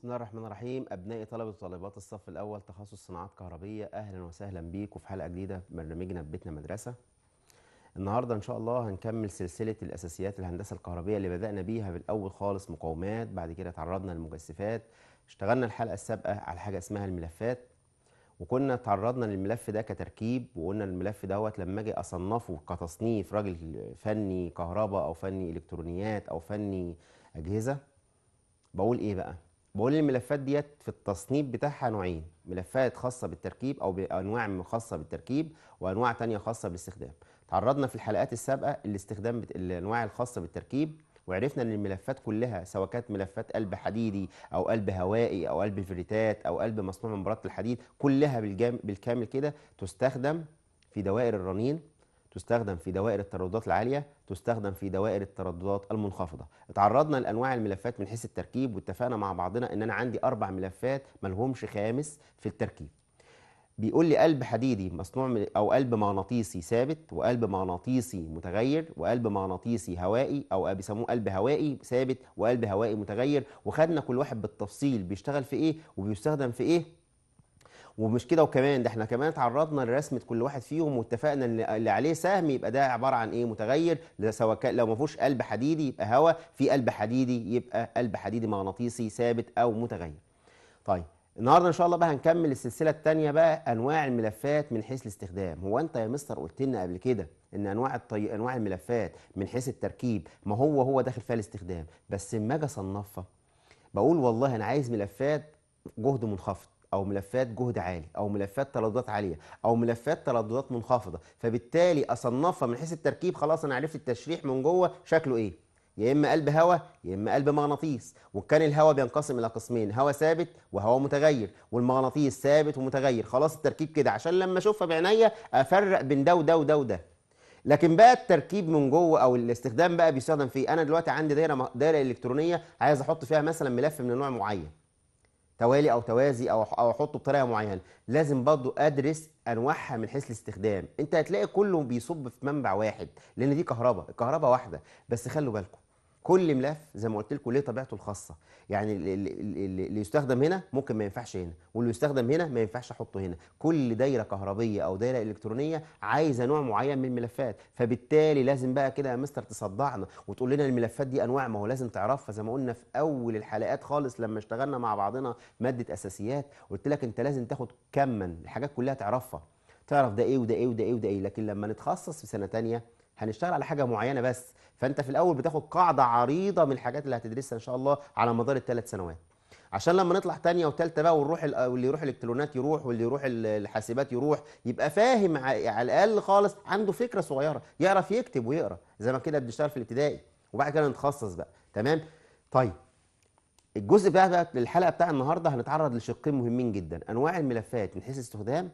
بسم الله الرحمن الرحيم أبنائي طلبة وطالبات الصف الأول تخصص صناعات كهربية أهلا وسهلا بيكم في حلقة جديدة برنامجنا في بيتنا مدرسة النهاردة إن شاء الله هنكمل سلسلة الأساسيات الهندسة الكهربية اللي بدأنا بيها بالأول خالص مقاومات بعد كده تعرضنا للمجسفات اشتغلنا الحلقة السابقة على حاجة اسمها الملفات وكنا تعرضنا للملف ده كتركيب وقلنا الملف دوت لما اجي اصنفه كتصنيف راجل فني كهرباء او فني الكترونيات او فني اجهزه بقول ايه بقى بقول الملفات ديت في التصنيف بتاعها نوعين ملفات خاصه بالتركيب او بانواع خاصه بالتركيب وانواع تانية خاصه بالاستخدام تعرضنا في الحلقات السابقه الاستخدام بت... الانواع الخاصه بالتركيب وعرفنا ان الملفات كلها سواء كانت ملفات قلب حديدي او قلب هوائي او قلب فريتات او قلب مصنوع من براءه الحديد كلها بالجام... بالكامل كده تستخدم في دوائر الرنين تستخدم في دوائر الترددات العالية تستخدم في دوائر الترددات المنخفضة اتعرضنا لأنواع الملفات من حيث التركيب واتفقنا مع بعضنا ان انا عندي اربع ملفات ملهمش خامس في التركيب بيقول لي قلب حديدي مصنوع من او قلب مغناطيسي ثابت وقلب مغناطيسي متغير وقلب مغناطيسي هوائي او بيسموه قلب هوائي ثابت وقلب هوائي متغير وخدنا كل واحد بالتفصيل بيشتغل في ايه وبيستخدم في ايه ومش كده وكمان ده احنا كمان تعرضنا لرسمه كل واحد فيهم واتفقنا ان اللي عليه سهم يبقى ده عباره عن ايه متغير سواء لو ما فيهوش قلب حديدي يبقى هواء في قلب حديدي يبقى قلب حديدي مغناطيسي ثابت او متغير طيب النهارده ان شاء الله بقى هنكمل السلسله الثانيه بقى انواع الملفات من حيث الاستخدام هو انت يا مستر قلت لنا قبل كده ان انواع الطي... انواع الملفات من حيث التركيب ما هو هو داخل فيها الاستخدام بس اما اجي اصنفها بقول والله انا عايز ملفات جهد منخفض او ملفات جهد عالي او ملفات ترددات عاليه او ملفات ترددات منخفضه فبالتالي اصنفها من حيث التركيب خلاص انا عرفت التشريح من جوه شكله ايه يا اما قلب هواء يا اما قلب مغناطيس وكان الهواء بينقسم الى قسمين هواء ثابت وهواء متغير والمغناطيس ثابت ومتغير خلاص التركيب كده عشان لما اشوفها بعينيا افرق بين ده وده وده وده لكن بقى التركيب من جوه او الاستخدام بقى بيستخدم في إيه؟ انا دلوقتي عندي دايره دايره الكترونيه عايز احط فيها مثلا ملف من نوع معين توالي او توازي او او احطه بطريقه معينه لازم برضه ادرس انواعها من حيث الاستخدام انت هتلاقي كله بيصب في منبع واحد لان دي كهرباء الكهرباء واحده بس خلوا بالكم كل ملف زي ما قلت لكم ليه طبيعته الخاصه يعني اللي يستخدم هنا ممكن ما ينفعش هنا واللي يستخدم هنا ما ينفعش احطه هنا كل دايره كهربيه او دايره الكترونيه عايزه نوع معين من الملفات فبالتالي لازم بقى كده يا مستر تصدعنا وتقول لنا الملفات دي انواع ما هو لازم تعرفها زي ما قلنا في اول الحلقات خالص لما اشتغلنا مع بعضنا ماده اساسيات قلت لك انت لازم تاخد كما الحاجات كلها تعرفها تعرف ده ايه وده ايه وده ايه وده ايه لكن لما نتخصص في سنه ثانيه هنشتغل على حاجه معينه بس فانت في الاول بتاخد قاعده عريضه من الحاجات اللي هتدرسها ان شاء الله على مدار الثلاث سنوات عشان لما نطلع تانية وتالتة بقى ونروح واللي يروح الالكترونات يروح واللي يروح الحاسبات يروح يبقى فاهم على الاقل خالص عنده فكره صغيره يعرف يكتب ويقرا زي ما كده بنشتغل في الابتدائي وبعد كده نتخصص بقى تمام طيب الجزء بقى, بقى الحلقه بتاع النهارده هنتعرض لشقين مهمين جدا انواع الملفات من حيث استخدام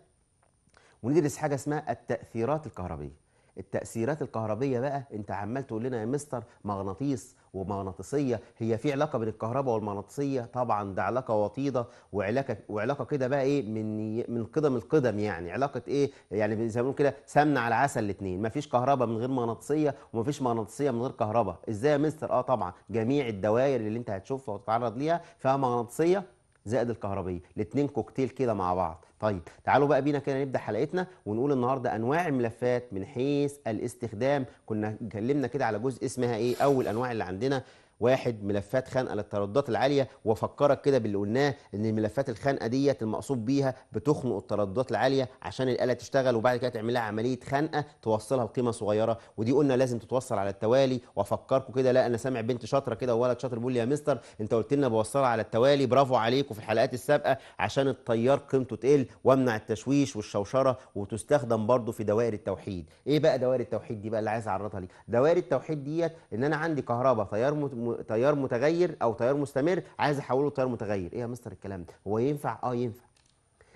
وندرس حاجه اسمها التاثيرات الكهربيه التأثيرات الكهربية بقى انت عمال تقول لنا يا مستر مغناطيس ومغناطيسية هي في علاقة بين الكهرباء والمغناطيسية طبعا ده علاقة وطيدة وعلاقة وعلاقة كده بقى ايه من من قدم القدم يعني علاقة ايه يعني زي ما كده سمنة على عسل الاثنين مفيش كهرباء من غير مغناطيسية ومفيش مغناطيسية من غير كهرباء ازاي يا مستر اه طبعا جميع الدوائر اللي انت هتشوفها وتتعرض ليها فيها مغناطيسية زائد الكهربيه الاثنين كوكتيل كده مع بعض طيب تعالوا بقى بينا كده نبدا حلقتنا ونقول النهارده انواع الملفات من حيث الاستخدام كنا اتكلمنا كده على جزء اسمها ايه اول انواع اللي عندنا واحد ملفات خانقه للترددات العاليه وافكرك كده باللي قلناه ان الملفات الخانقه ديت المقصود بيها بتخنق الترددات العاليه عشان الاله تشتغل وبعد كده تعمل لها عمليه خنقه توصلها لقيمه صغيره ودي قلنا لازم تتوصل على التوالي وافكركم كده لا انا سامع بنت شاطره كده وولد شاطر بيقول لي يا مستر انت قلت لنا بوصلها على التوالي برافو عليكم في الحلقات السابقه عشان التيار قيمته تقل وامنع التشويش والشوشره وتستخدم برضه في دوائر التوحيد ايه بقى دوائر التوحيد دي بقى اللي عايز اعرضها لك دوائر التوحيد ديت ان انا عندي كهرباء تيار تيار متغير او تيار مستمر عايز احوله لتيار متغير ايه يا مستر الكلام ده هو ينفع اه ينفع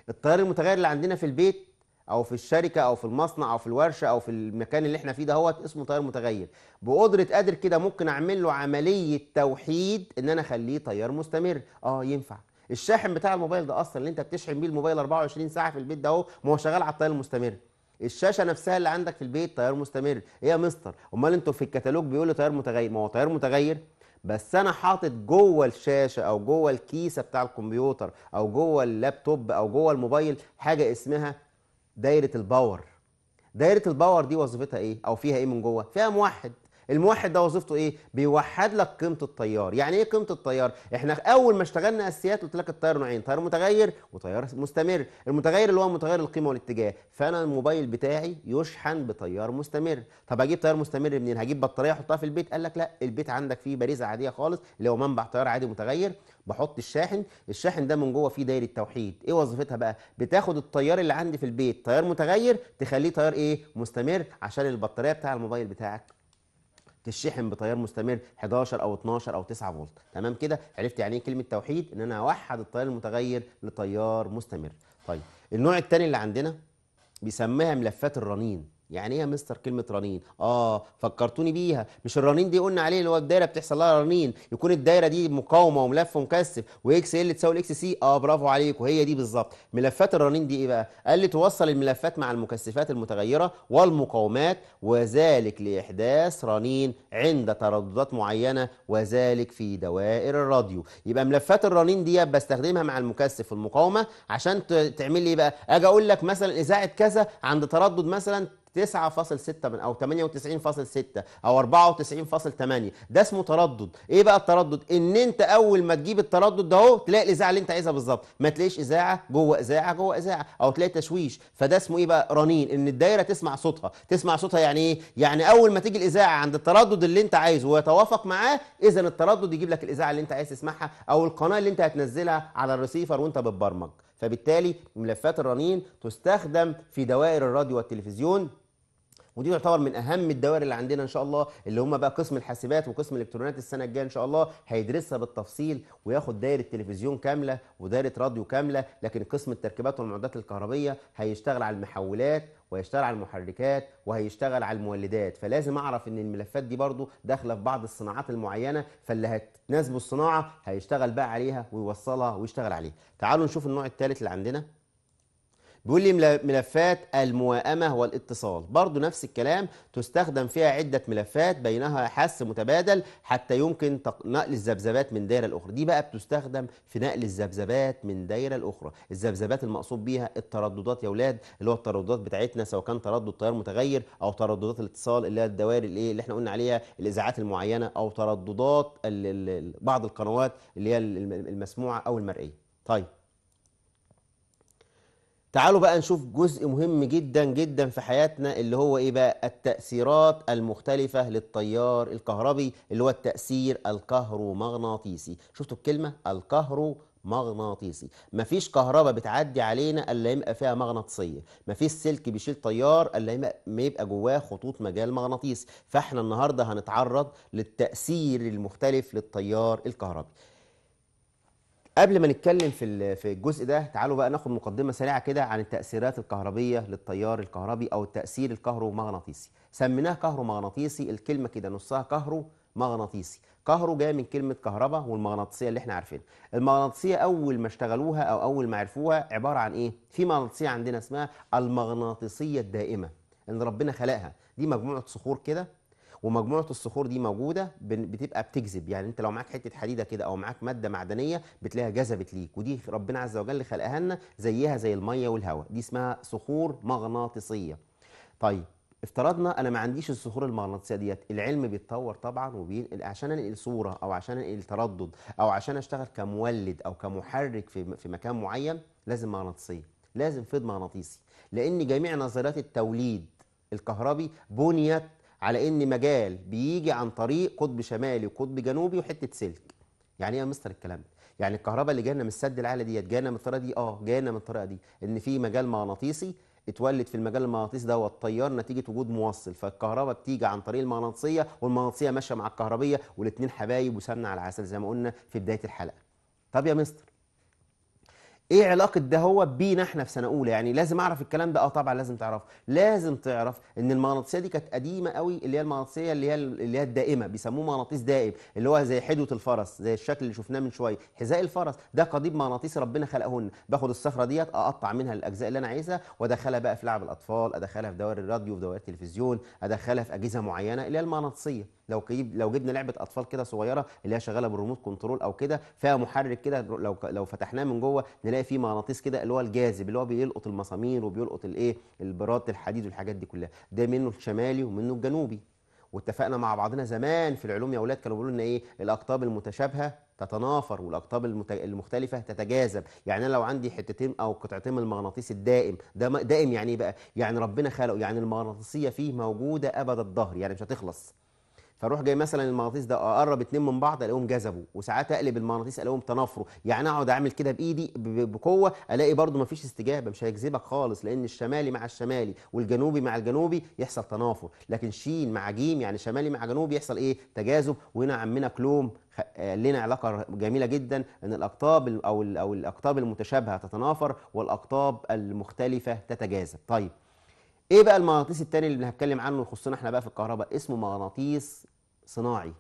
التيار المتغير اللي عندنا في البيت او في الشركه او في المصنع او في الورشه او في المكان اللي احنا فيه ده هو اسمه تيار متغير بقدره قادر كده ممكن اعمل له عمليه توحيد ان انا اخليه تيار مستمر اه ينفع الشاحن بتاع الموبايل ده اصلا اللي انت بتشحن بيه الموبايل 24 ساعه في البيت ده اهو ما هو شغال على التيار المستمر الشاشه نفسها اللي عندك في البيت تيار مستمر ايه يا مستر امال انتوا في الكتالوج بيقولوا تيار متغير ما هو تيار متغير بس انا حاطط جوه الشاشه او جوه الكيسه بتاع الكمبيوتر او جوه اللابتوب او جوه الموبايل حاجه اسمها دايره الباور دايره الباور دي وظيفتها ايه او فيها ايه من جوه فيها موحد الموحد ده وظيفته ايه بيوحد لك قيمه التيار يعني ايه قيمه التيار احنا اول ما اشتغلنا اساسيات قلت لك التيار نوعين تيار متغير وتيار مستمر المتغير اللي هو متغير القيمه والاتجاه فانا الموبايل بتاعي يشحن بتيار مستمر طب اجيب تيار مستمر منين هجيب بطاريه احطها في البيت قال لك لا البيت عندك فيه باريزه عاديه خالص اللي هو منبع تيار عادي متغير بحط الشاحن الشاحن ده من جوه فيه دايره توحيد ايه وظيفتها بقى بتاخد التيار اللي عندي في البيت تيار متغير تخليه تيار ايه مستمر عشان البطاريه بتاع الموبايل بتاعك تشحن بتيار مستمر 11 او 12 او 9 فولت تمام كده عرفت يعني ايه كلمه توحيد ان انا اوحد التيار المتغير لتيار مستمر طيب النوع الثاني اللي عندنا بيسميها ملفات الرنين يعني ايه يا مستر كلمه رنين اه فكرتوني بيها مش الرنين دي قلنا عليه اللي هو الدايره بتحصل لها رنين يكون الدايره دي مقاومه وملف مكثف واكس إيه ال تساوي الاكس سي اه برافو عليك هي دي بالظبط ملفات الرنين دي ايه بقى قال لي توصل الملفات مع المكثفات المتغيره والمقاومات وذلك لاحداث رنين عند ترددات معينه وذلك في دوائر الراديو يبقى ملفات الرنين دي بستخدمها مع المكثف والمقاومه عشان تعمل لي إيه بقى اجي اقول لك مثلا اذاعه كذا عند تردد مثلا 9.6 من او 98.6 او 94.8 ده اسمه تردد ايه بقى التردد ان انت اول ما تجيب التردد ده اهو تلاقي الاذاعه اللي انت عايزها بالظبط ما تلاقيش اذاعه جوه اذاعه جوه اذاعه او تلاقي تشويش فده اسمه ايه بقى رنين ان الدايره تسمع صوتها تسمع صوتها يعني ايه يعني اول ما تيجي الاذاعه عند التردد اللي انت عايزه ويتوافق معاه اذا التردد يجيب لك الاذاعه اللي انت عايز تسمعها او القناه اللي انت هتنزلها على الريسيفر وانت بتبرمج فبالتالي ملفات الرنين تستخدم في دوائر الراديو والتلفزيون ودي تعتبر من اهم الدوائر اللي عندنا ان شاء الله اللي هم بقى قسم الحاسبات وقسم الالكترونيات السنه الجايه ان شاء الله هيدرسها بالتفصيل وياخد دايره تلفزيون كامله ودايره راديو كامله لكن قسم التركيبات والمعدات الكهربيه هيشتغل على المحولات وهيشتغل على المحركات وهيشتغل على المولدات فلازم اعرف ان الملفات دي برضو داخله في بعض الصناعات المعينه فاللي هتناسبه الصناعه هيشتغل بقى عليها ويوصلها ويشتغل عليها تعالوا نشوف النوع الثالث اللي عندنا بيقول لي ملفات الموائمة والاتصال برضو نفس الكلام تستخدم فيها عدة ملفات بينها حس متبادل حتى يمكن نقل الذبذبات من دايرة لأخرى دي بقى بتستخدم في نقل الذبذبات من دايرة لأخرى الذبذبات المقصود بيها الترددات يا أولاد اللي هو الترددات بتاعتنا سواء كان تردد تيار متغير أو ترددات الاتصال اللي هي الدوائر اللي, إيه، اللي احنا قلنا عليها الإذاعات المعينة أو ترددات بعض القنوات اللي هي المسموعة أو المرئية طيب تعالوا بقى نشوف جزء مهم جدا جدا في حياتنا اللي هو ايه بقى التأثيرات المختلفة للتيار الكهربي اللي هو التأثير الكهرومغناطيسي شفتوا الكلمة الكهرومغناطيسي مفيش كهرباء بتعدي علينا الا يبقى فيها مغناطيسية مفيش سلك بيشيل تيار الا ما يبقى جواه خطوط مجال مغناطيسي فاحنا النهاردة هنتعرض للتأثير المختلف للتيار الكهربي قبل ما نتكلم في في الجزء ده تعالوا بقى ناخد مقدمه سريعه كده عن التاثيرات الكهربيه للتيار الكهربي او التاثير الكهرومغناطيسي سميناه كهرومغناطيسي الكلمه كده نصها كهرو مغناطيسي كهرو جاي من كلمه كهرباء والمغناطيسيه اللي احنا عارفينها المغناطيسيه اول ما اشتغلوها او اول ما عرفوها عباره عن ايه في مغناطيسيه عندنا اسمها المغناطيسيه الدائمه ان ربنا خلقها دي مجموعه صخور كده ومجموعه الصخور دي موجوده بتبقى بتجذب يعني انت لو معاك حته حديده كده او معاك ماده معدنيه بتلاقيها جذبت ليك ودي ربنا عز وجل خلقها لنا زيها زي الميه والهواء دي اسمها صخور مغناطيسيه طيب افترضنا انا ما عنديش الصخور المغناطيسيه ديت العلم بيتطور طبعا وبينقل عشان انقل صوره او عشان انقل تردد او عشان اشتغل كمولد او كمحرك في في مكان معين لازم مغناطيسيه لازم فيض مغناطيسي لان جميع نظريات التوليد الكهربي بنيت على ان مجال بيجي عن طريق قطب شمالي وقطب جنوبي وحته سلك يعني ايه يا مستر الكلام ده يعني الكهرباء اللي جايه من السد العالي ديت جايه من الطريقه دي اه جايه من الطريقه دي ان في مجال مغناطيسي اتولد في المجال المغناطيسي دوت والتيار نتيجه وجود موصل فالكهرباء بتيجي عن طريق المغناطيسيه والمغناطيسيه ماشيه مع الكهربيه والاثنين حبايب وسمنه على العسل زي ما قلنا في بدايه الحلقه طب يا مستر ايه علاقه ده هو بينا احنا في سنه اولى يعني لازم اعرف الكلام ده اه طبعا لازم تعرفه لازم تعرف ان المغناطيسيه دي كانت قديمه قوي اللي هي المغناطيسيه اللي هي اللي هي الدائمه بيسموه مغناطيس دائم اللي هو زي حدوه الفرس زي الشكل اللي شفناه من شويه حذاء الفرس ده قضيب مغناطيسي ربنا خلقهن باخد الصخره ديت اقطع منها الاجزاء اللي انا عايزها وادخلها بقى في لعب الاطفال ادخلها في دوائر الراديو في دوائر التلفزيون ادخلها في اجهزه معينه اللي هي المغناطيسيه لو لو جبنا لعبه اطفال كده صغيره اللي هي شغاله بالريموت كنترول او كده فيها محرك كده لو لو فتحناه من جوه نلاقي فيه مغناطيس كده اللي هو الجاذب اللي هو بيلقط المسامير وبيلقط الايه البراط الحديد والحاجات دي كلها ده منه الشمالي ومنه الجنوبي واتفقنا مع بعضنا زمان في العلوم يا اولاد كانوا بيقولوا لنا ايه الاقطاب المتشابهه تتنافر والاقطاب المختلفه تتجاذب يعني انا لو عندي حتتين او قطعتين من المغناطيس الدائم ده دائم يعني ايه بقى يعني ربنا خلقه يعني المغناطيسيه فيه موجوده ابد الدهر يعني مش هتخلص فاروح جاي مثلا المغناطيس ده اقرب اتنين من بعض الاقيهم جذبوا وساعات اقلب المغناطيس الاقيهم تنافروا يعني اقعد اعمل كده بايدي بقوه الاقي برده مفيش استجابه مش هيجذبك خالص لان الشمالي مع الشمالي والجنوبي مع الجنوبي يحصل تنافر لكن شين مع جيم يعني شمالي مع جنوبي يحصل ايه تجاذب وهنا عمنا كلوم لنا علاقه جميله جدا ان الاقطاب او الاقطاب المتشابهه تتنافر والاقطاب المختلفه تتجاذب طيب ايه بقى المغناطيس التاني اللي هنتكلم عنه يخصنا احنا بقى في الكهرباء اسمه مغناطيس صناعي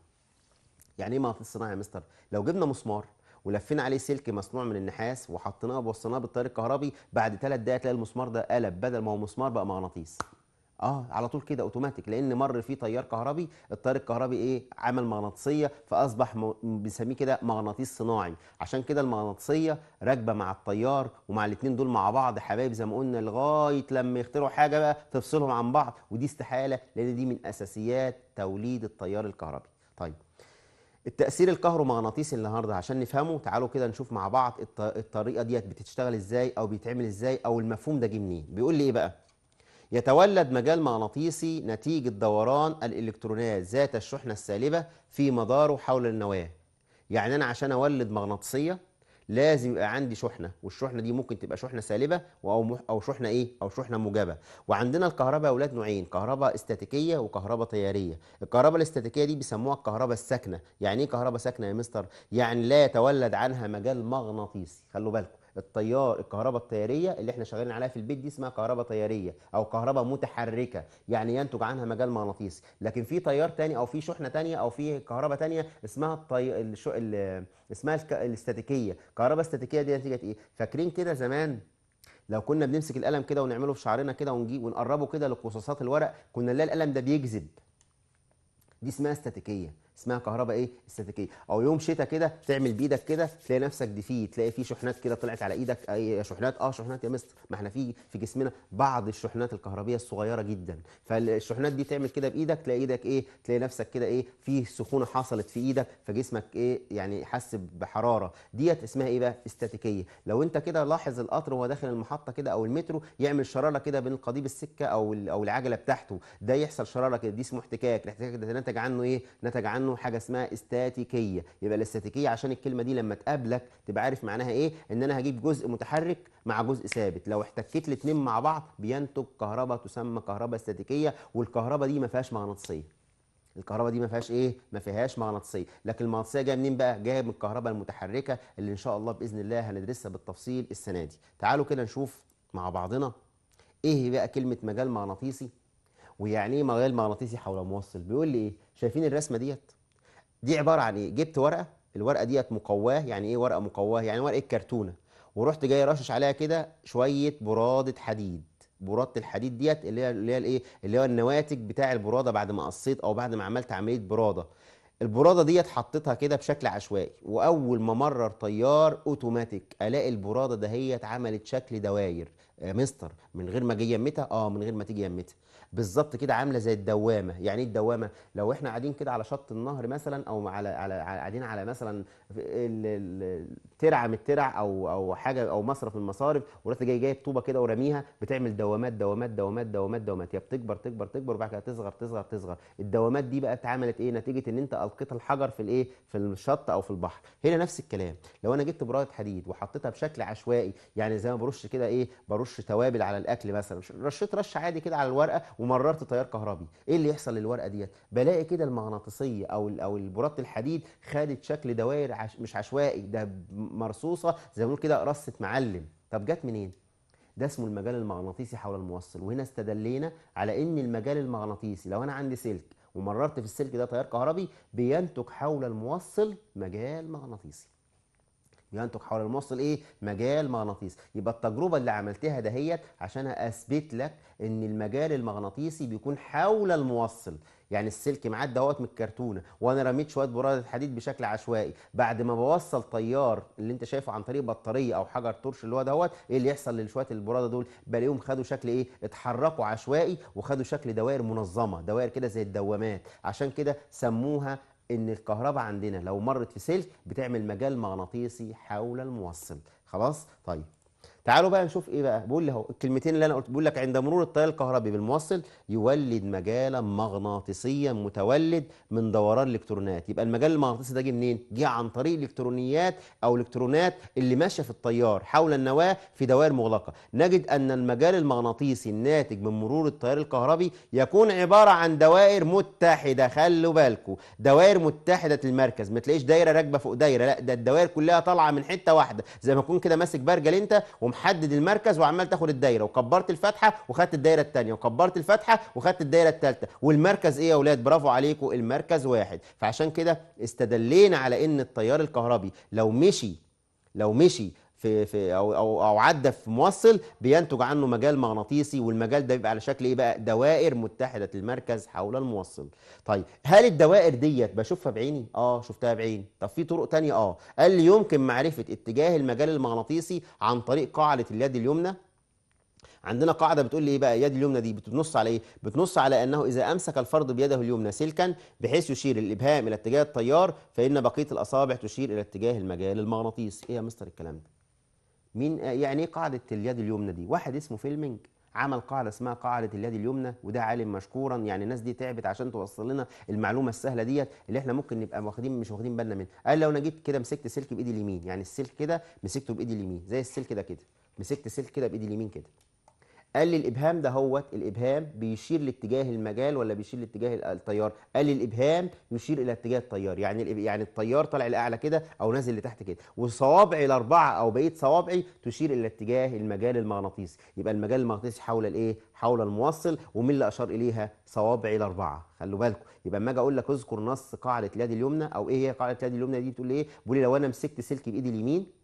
يعني ايه مغناطيس صناعي يا مستر لو جبنا مسمار ولفينا عليه سلك مصنوع من النحاس وحطيناه ووصلناه بالتيار الكهربي بعد ثلاث دقائق تلاقي المسمار ده قلب بدل ما هو مسمار بقى مغناطيس اه على طول كده اوتوماتيك لان مر فيه تيار كهربي التيار الكهربي ايه عمل مغناطيسيه فاصبح م... بنسميه كده مغناطيس صناعي عشان كده المغناطيسيه راكبه مع التيار ومع الاثنين دول مع بعض حبايب زي ما قلنا لغايه لما يخترعوا حاجه بقى تفصلهم عن بعض ودي استحاله لان دي من اساسيات توليد التيار الكهربي طيب التأثير الكهرومغناطيسي النهارده عشان نفهمه تعالوا كده نشوف مع بعض الطريقة ديت بتشتغل ازاي او بيتعمل ازاي او المفهوم ده جه منين بيقول لي ايه بقى يتولد مجال مغناطيسي نتيجة دوران الإلكترونات ذات الشحنة السالبة في مداره حول النواة يعني أنا عشان أولد مغناطيسية لازم يبقى عندي شحنة والشحنة دي ممكن تبقى شحنة سالبة أو أو شحنة إيه أو شحنة موجبة وعندنا الكهرباء أولاد نوعين كهرباء استاتيكية وكهرباء تيارية الكهرباء الاستاتيكية دي بيسموها الكهرباء الساكنة يعني إيه كهرباء ساكنة يا مستر يعني لا يتولد عنها مجال مغناطيسي خلوا بالكم التيار الكهرباء الطياريه اللي احنا شغالين عليها في البيت دي اسمها كهرباء طياريه او كهرباء متحركه يعني ينتج عنها مجال مغناطيسي لكن في تيار تاني او في شحنه تانيه او في كهرباء تانيه اسمها الطي... الشو... ال... اسمها الك... الاستاتيكيه الكهرباء الاستاتيكيه دي نتيجه ايه فاكرين كده زمان لو كنا بنمسك القلم كده ونعمله في شعرنا كده ونجي ونقربه كده لقصاصات الورق كنا نلاقي القلم ده بيجذب دي اسمها استاتيكيه اسمها كهرباء ايه استاتيكيه او يوم شتاء كده تعمل بايدك كده تلاقي نفسك دي فيه تلاقي في شحنات كده طلعت على ايدك اي شحنات اه شحنات يا مستر ما احنا في في جسمنا بعض الشحنات الكهربيه الصغيره جدا فالشحنات دي تعمل كده بايدك تلاقي ايدك ايه تلاقي نفسك كده ايه في سخونه حصلت في ايدك فجسمك ايه يعني حس بحراره ديت اسمها ايه بقى استاتيكيه لو انت كده لاحظ القطر وهو داخل المحطه كده او المترو يعمل شراره كده بين قضيب السكه او او العجله بتاعته ده يحصل شراره كده دي اسمه احتكاك الاحتكاك ده نتج عنه ايه نتج عنه حاجه اسمها استاتيكيه يبقى الاستاتيكيه عشان الكلمه دي لما تقابلك تبقى عارف معناها ايه ان انا هجيب جزء متحرك مع جزء ثابت لو احتكيت الاثنين مع بعض بينتج كهرباء تسمى كهرباء استاتيكيه والكهرباء دي ما فيهاش مغناطيسيه الكهرباء دي ما فيهاش ايه ما فيهاش مغناطيسيه لكن المغناطيسيه جايه منين بقى جايه من الكهرباء المتحركه اللي ان شاء الله باذن الله هندرسها بالتفصيل السنه دي تعالوا كده نشوف مع بعضنا ايه بقى كلمه مجال مغناطيسي ويعني ايه مجال مغناطيسي حول موصل بيقول لي ايه شايفين الرسمه ديت دي عباره عن ايه جبت ورقه الورقه ديت مقواه يعني ايه ورقه مقواه يعني ورقه كرتونه ورحت جاي رشش عليها كده شويه براده حديد براده الحديد ديت اللي هي اللي هي الايه اللي هو النواتج بتاع البراده بعد ما قصيت او بعد ما عملت عمليه براده البراده ديت حطيتها كده بشكل عشوائي واول ما مرر طيار اوتوماتيك الاقي البراده دهيت عملت شكل دواير يا آه، مستر من غير ما اجي يمتها اه من غير ما تيجي يمتها بالظبط كده عامله زي الدوامه يعني ايه الدوامه لو احنا قاعدين كده على شط النهر مثلا او على على قاعدين على مثلا ترعه من الترع او او حاجه او مصرف من المصارف ورحت جاي جايب طوبه كده ورميها بتعمل دوامات دوامات دوامات دوامات دوامات يا بتكبر تكبر تكبر وبعد كده تصغر تصغر تصغر الدوامات دي بقى اتعملت ايه نتيجه ان انت القيت الحجر في الايه في الشط او في البحر هنا نفس الكلام لو انا جبت برايه حديد وحطيتها بشكل عشوائي يعني زي ما برش كده ايه برش توابل على الاكل مثلا رشيت رش عادي كده على الورقه ومررت تيار كهربي ايه اللي يحصل للورقه ديت بلاقي كده المغناطيسيه او او البراط الحديد خدت شكل دوائر عش مش عشوائي ده مرصوصه زي ما بنقول كده رصه معلم طب جت منين ده اسمه المجال المغناطيسي حول الموصل وهنا استدلينا على ان المجال المغناطيسي لو انا عندي سلك ومررت في السلك ده تيار كهربي بينتج حول الموصل مجال مغناطيسي وينتج حول الموصل ايه مجال مغناطيسي يبقى التجربه اللي عملتها دهيت عشان اثبت لك ان المجال المغناطيسي بيكون حول الموصل يعني السلك معاه دوت من الكرتونه وانا رميت شويه براده حديد بشكل عشوائي بعد ما بوصل تيار اللي انت شايفه عن طريق بطاريه او حجر ترش اللي هو دوت ايه اللي يحصل لشويه البراده دول بلاقيهم خدوا شكل ايه اتحركوا عشوائي وخدوا شكل دوائر منظمه دوائر كده زي الدوامات عشان كده سموها ان الكهرباء عندنا لو مرت في سلك بتعمل مجال مغناطيسي حول الموصل خلاص طيب تعالوا بقى نشوف ايه بقى بيقول لي اهو الكلمتين اللي انا قلت بيقول لك عند مرور التيار الكهربي بالموصل يولد مجالا مغناطيسيا متولد من دوران الكترونات يبقى المجال المغناطيسي ده جه منين جه عن طريق الكترونيات او الكترونات اللي ماشيه في التيار حول النواه في دوائر مغلقه نجد ان المجال المغناطيسي الناتج من مرور التيار الكهربي يكون عباره عن دوائر متحده خلوا بالكم دوائر متحده المركز ما تلاقيش دايره راكبه فوق دايره لا ده الدوائر كلها طالعه من حته واحده زي ما تكون كده ماسك برجل انت ومح حدد المركز وعمال تاخد الدايره وكبرت الفتحه وخدت الدايره الثانيه وكبرت الفتحه وخدت الدايره الثالثه والمركز ايه يا اولاد برافو عليكم المركز واحد فعشان كده استدلينا على ان التيار الكهربي لو مشي لو مشي في في او او او عدى في موصل بينتج عنه مجال مغناطيسي والمجال ده بيبقى على شكل ايه بقى دوائر متحده المركز حول الموصل طيب هل الدوائر ديت بشوفها بعيني اه شفتها بعيني طب في طرق تانية اه قال لي يمكن معرفه اتجاه المجال المغناطيسي عن طريق قاعده اليد اليمنى عندنا قاعده بتقول لي ايه بقى اليد اليمنى دي بتنص على ايه بتنص على انه اذا امسك الفرد بيده اليمنى سلكا بحيث يشير الابهام الى اتجاه التيار فان بقيه الاصابع تشير الى اتجاه المجال المغناطيسي ايه يا مستر الكلام ده مين آه، يعني ايه قاعده اليد اليمنى دي واحد اسمه فيلمنج عمل قاعده اسمها قاعده اليد اليمنى وده عالم مشكورا يعني الناس دي تعبت عشان توصل لنا المعلومه السهله ديت اللي احنا ممكن نبقى واخدين مش واخدين بالنا منها قال لو انا جيت كده مسكت سلك بايدي اليمين يعني السلك كده مسكته بايدي اليمين زي السلك ده كده مسكت سلك كده بايدي اليمين كده قال لي الابهام ده هوت الابهام بيشير لاتجاه المجال ولا بيشير لاتجاه التيار قال لي الابهام يشير الى اتجاه التيار يعني يعني التيار طالع لاعلى كده او نازل لتحت كده وصوابعي الاربعه او بقيه صوابعي تشير الى اتجاه المجال المغناطيسي يبقى المجال المغناطيسي حول الايه حول الموصل ومين اللي اشار اليها صوابعي الاربعه خلوا بالكم يبقى اما اجي اقول لك اذكر نص قاعده اليد اليمنى او ايه هي قاعده اليد اليمنى دي بتقول ايه بيقول لي لو انا مسكت سلك بايدي اليمين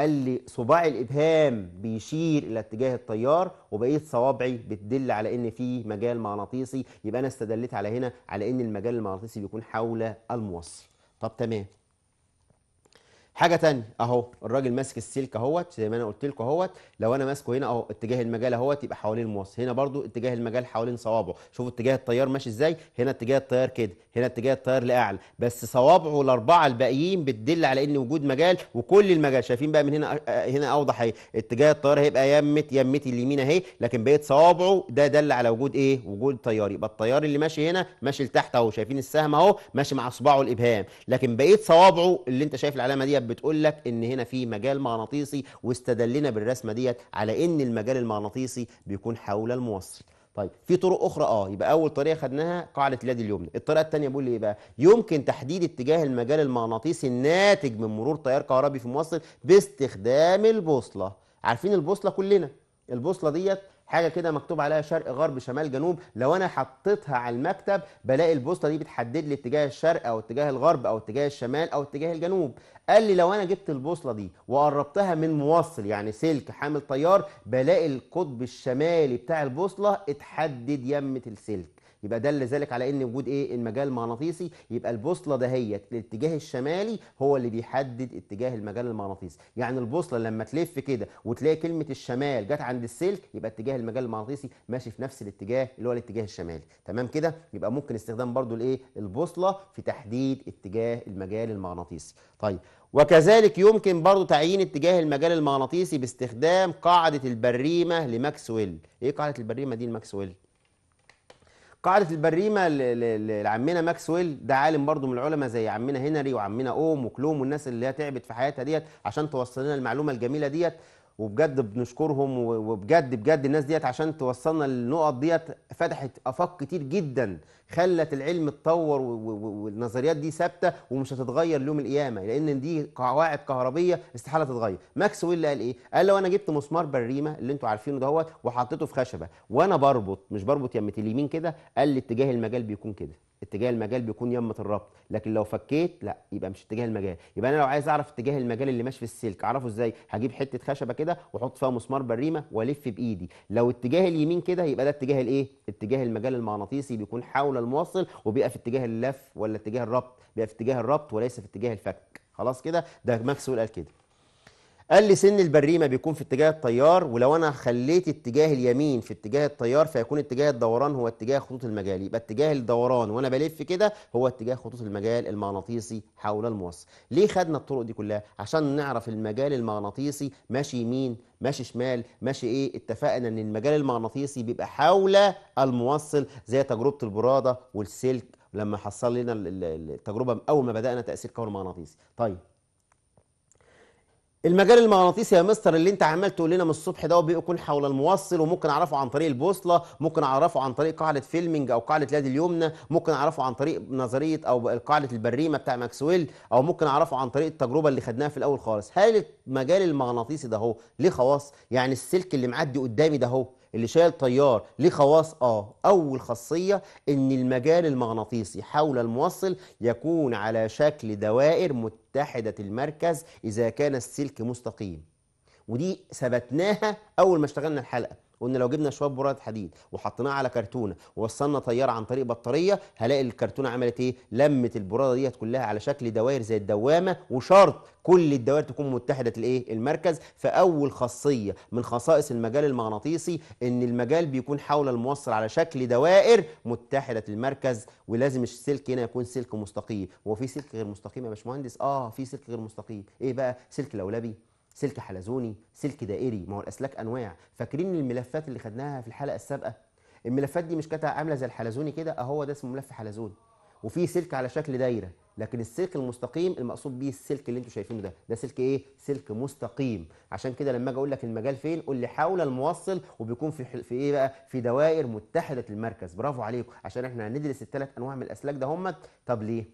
قال لي صباع الابهام بيشير الى اتجاه التيار وبقيه صوابعي بتدل على ان في مجال مغناطيسي يبقى انا استدليت على هنا على ان المجال المغناطيسي بيكون حول الموصل طب تمام حاجه تانية اهو الراجل ماسك السلك اهوت زي ما انا قلت لكم اهوت لو انا ماسكه هنا اهو اتجاه المجال اهوت يبقى حوالين المواصل هنا برضو اتجاه المجال حوالين صوابعه شوفوا اتجاه التيار ماشي ازاي هنا اتجاه التيار كده هنا اتجاه التيار لاعلى بس صوابعه الاربعه الباقيين بتدل على ان وجود مجال وكل المجال شايفين بقى من هنا هنا اوضح اهي اتجاه التيار هيبقى يمت يمتي اليمين اهي لكن بقيه صوابعه ده دل على وجود ايه وجود تيار يبقى التيار اللي ماشي هنا ماشي لتحت اهو شايفين السهم اهو ماشي مع صباعه الابهام لكن بقيه صوابعه اللي انت شايف العلامه دي بتقول لك ان هنا في مجال مغناطيسي واستدلنا بالرسمه ديت على ان المجال المغناطيسي بيكون حول الموصل طيب في طرق اخرى اه يبقى اول طريقه خدناها قاعده اليد اليمنى الطريقه الثانيه بيقول لي ايه بقى يمكن تحديد اتجاه المجال المغناطيسي الناتج من مرور تيار كهربي في موصل باستخدام البوصله عارفين البوصله كلنا البوصله ديت حاجه كده مكتوب عليها شرق غرب شمال جنوب لو انا حطيتها على المكتب بلاقي البوسطه دي بتحدد لي اتجاه الشرق او اتجاه الغرب او اتجاه الشمال او اتجاه الجنوب قال لي لو انا جبت البوصله دي وقربتها من موصل يعني سلك حامل تيار بلاقي القطب الشمالي بتاع البوصله اتحدد يمه السلك يبقى دل ذلك على ان وجود ايه المجال المغناطيسي يبقى البوصله دهيت الاتجاه الشمالي هو اللي بيحدد اتجاه المجال المغناطيسي يعني البوصله لما تلف كده وتلاقي كلمه الشمال جت عند السلك يبقى اتجاه المجال المغناطيسي ماشي في نفس الاتجاه اللي هو الاتجاه الشمالي تمام كده يبقى ممكن استخدام برضو الايه البوصله في تحديد اتجاه المجال المغناطيسي طيب وكذلك يمكن برضو تعيين اتجاه المجال المغناطيسي باستخدام قاعده البريمه لماكسويل ايه قاعده البريمه دي لماكسويل قاعدة البريمة لعمنا ماكسويل ده عالم برضو من العلماء زي عمنا هنري وعمنا اوم وكلوم والناس اللي هي تعبت في حياتها ديت عشان توصل لنا المعلومة الجميلة ديت وبجد بنشكرهم وبجد بجد الناس ديت عشان توصلنا للنقط ديت فتحت افاق كتير جدا خلت العلم اتطور والنظريات دي ثابته ومش هتتغير يوم القيامه لان دي قواعد كهربيه استحاله تتغير ماكس ويل قال ايه قال لو انا جبت مسمار بريمه اللي انتوا عارفينه دوت وحطيته في خشبه وانا بربط مش بربط يمه اليمين كده قال لي اتجاه المجال بيكون كده اتجاه المجال بيكون يمه الربط لكن لو فكيت لا يبقى مش اتجاه المجال يبقى انا لو عايز اعرف اتجاه المجال اللي ماشي في السلك اعرفه ازاي هجيب حته خشبه كده واحط فيها مسمار بريمه والف بايدي لو اتجاه اليمين كده يبقى ده اتجاه الايه اتجاه المجال المغناطيسي بيكون حول الموصل وبيبقى في اتجاه اللف ولا اتجاه الربط بيبقى في اتجاه الربط وليس في اتجاه الفك خلاص كده ده ماكسويل قال كده قال لي سن البريمه بيكون في اتجاه التيار ولو انا خليت اتجاه اليمين في اتجاه التيار فيكون اتجاه الدوران هو اتجاه خطوط المجال يبقى اتجاه الدوران وانا بلف كده هو اتجاه خطوط المجال المغناطيسي حول الموصل ليه خدنا الطرق دي كلها عشان نعرف المجال المغناطيسي ماشي يمين ماشي شمال ماشي ايه اتفقنا ان المجال المغناطيسي بيبقى حول الموصل زي تجربه البراده والسلك لما حصل لنا التجربه اول ما بدانا تاثير كون مغناطيسي طيب المجال المغناطيسي يا مستر اللي انت عمال تقول لنا من الصبح ده بيكون حول الموصل وممكن اعرفه عن طريق البوصله ممكن اعرفه عن طريق قاعده فيلمنج او قاعده اليد اليمنى ممكن اعرفه عن طريق نظريه او قاعده البريمه بتاع ماكسويل او ممكن اعرفه عن طريق التجربه اللي خدناها في الاول خالص هل المجال المغناطيسي ده هو ليه خواص يعني السلك اللي معدي قدامي ده هو اللي شايل تيار ليه خواص اه اول خاصيه ان المجال المغناطيسي حول الموصل يكون على شكل دوائر متحده المركز اذا كان السلك مستقيم ودي ثبتناها اول ما اشتغلنا الحلقه قلنا لو جبنا شويه براد حديد وحطيناه على كرتونه ووصلنا طياره عن طريق بطاريه هلاقي الكرتونه عملت ايه لمت البراده ديت كلها على شكل دوائر زي الدوامه وشرط كل الدوائر تكون متحده الايه المركز فاول خاصيه من خصائص المجال المغناطيسي ان المجال بيكون حول الموصل على شكل دوائر متحده المركز ولازم السلك هنا يكون سلك مستقيم هو في سلك غير مستقيم يا باشمهندس اه في سلك غير مستقيم ايه بقى سلك لولبي سلك حلزوني سلك دائري ما هو الاسلاك انواع فاكرين الملفات اللي خدناها في الحلقه السابقه الملفات دي مش كانت عامله زي الحلزوني كده اهو ده اسمه ملف حلزوني وفي سلك على شكل دايره لكن السلك المستقيم المقصود بيه السلك اللي انتم شايفينه ده ده سلك ايه سلك مستقيم عشان كده لما اجي اقول لك المجال فين قول لي حول الموصل وبيكون في في ايه بقى في دوائر متحده المركز برافو عليكم عشان احنا هندرس الثلاث انواع من الاسلاك ده هم طب ليه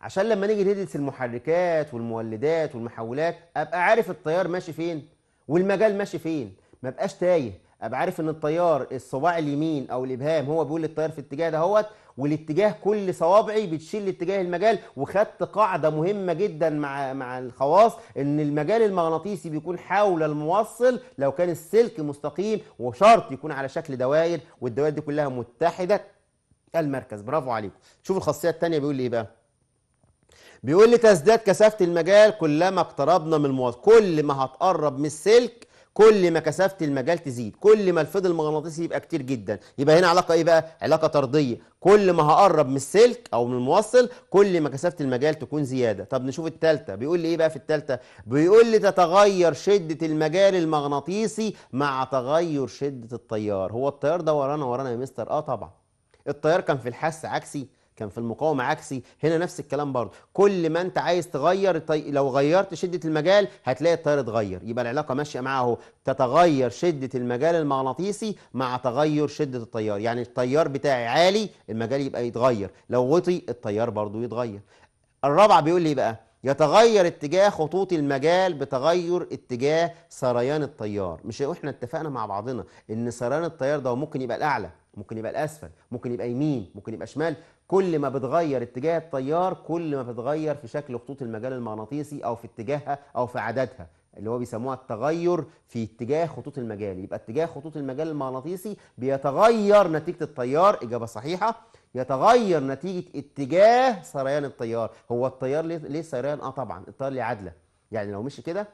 عشان لما نيجي ندرس المحركات والمولدات والمحولات ابقى عارف التيار ماشي فين والمجال ماشي فين ما بقاش تايه ابقى عارف ان التيار الصباع اليمين او الابهام هو بيقول للتيار في الاتجاه دهوت والاتجاه كل صوابعي بتشيل اتجاه المجال وخدت قاعده مهمه جدا مع مع الخواص ان المجال المغناطيسي بيكون حول الموصل لو كان السلك مستقيم وشرط يكون على شكل دوائر والدوائر دي كلها متحده المركز برافو عليكم شوف الخاصيه الثانيه بيقول لي ايه بقى بيقول لي تزداد كثافة المجال كلما اقتربنا من المواد كل ما هتقرب من السلك كل ما كثافة المجال تزيد كل ما الفيض المغناطيسي يبقى كتير جدا يبقى هنا علاقة ايه بقى علاقة طردية كل ما هقرب من السلك او من الموصل كل ما كثافة المجال تكون زيادة طب نشوف الثالثه بيقول لي ايه بقى في الثالثه بيقول لي تتغير شدة المجال المغناطيسي مع تغير شدة التيار هو التيار ده ورانا ورانا يا مستر اه طبعا التيار كان في الحس عكسي كان في المقاومة عكسي هنا نفس الكلام برضه كل ما انت عايز تغير طي... لو غيرت شدة المجال هتلاقي التيار اتغير يبقى العلاقة ماشية معاه اهو تتغير شدة المجال المغناطيسي مع تغير شدة التيار يعني التيار بتاعي عالي المجال يبقى يتغير لو وطي التيار برضه يتغير الرابعة بيقول لي بقى يتغير اتجاه خطوط المجال بتغير اتجاه سريان التيار مش احنا اتفقنا مع بعضنا ان سريان التيار ده ممكن يبقى الاعلى ممكن يبقى الاسفل ممكن يبقى يمين ممكن يبقى شمال كل ما بتغير اتجاه التيار كل ما بتغير في شكل خطوط المجال المغناطيسي او في اتجاهها او في عددها اللي هو بيسموها التغير في اتجاه خطوط المجال يبقى اتجاه خطوط المجال المغناطيسي بيتغير نتيجة التيار إجابة صحيحة يتغير نتيجة اتجاه سريان التيار هو التيار ليه سريان؟ اه طبعا التيار ليه عدلة يعني لو مشي كده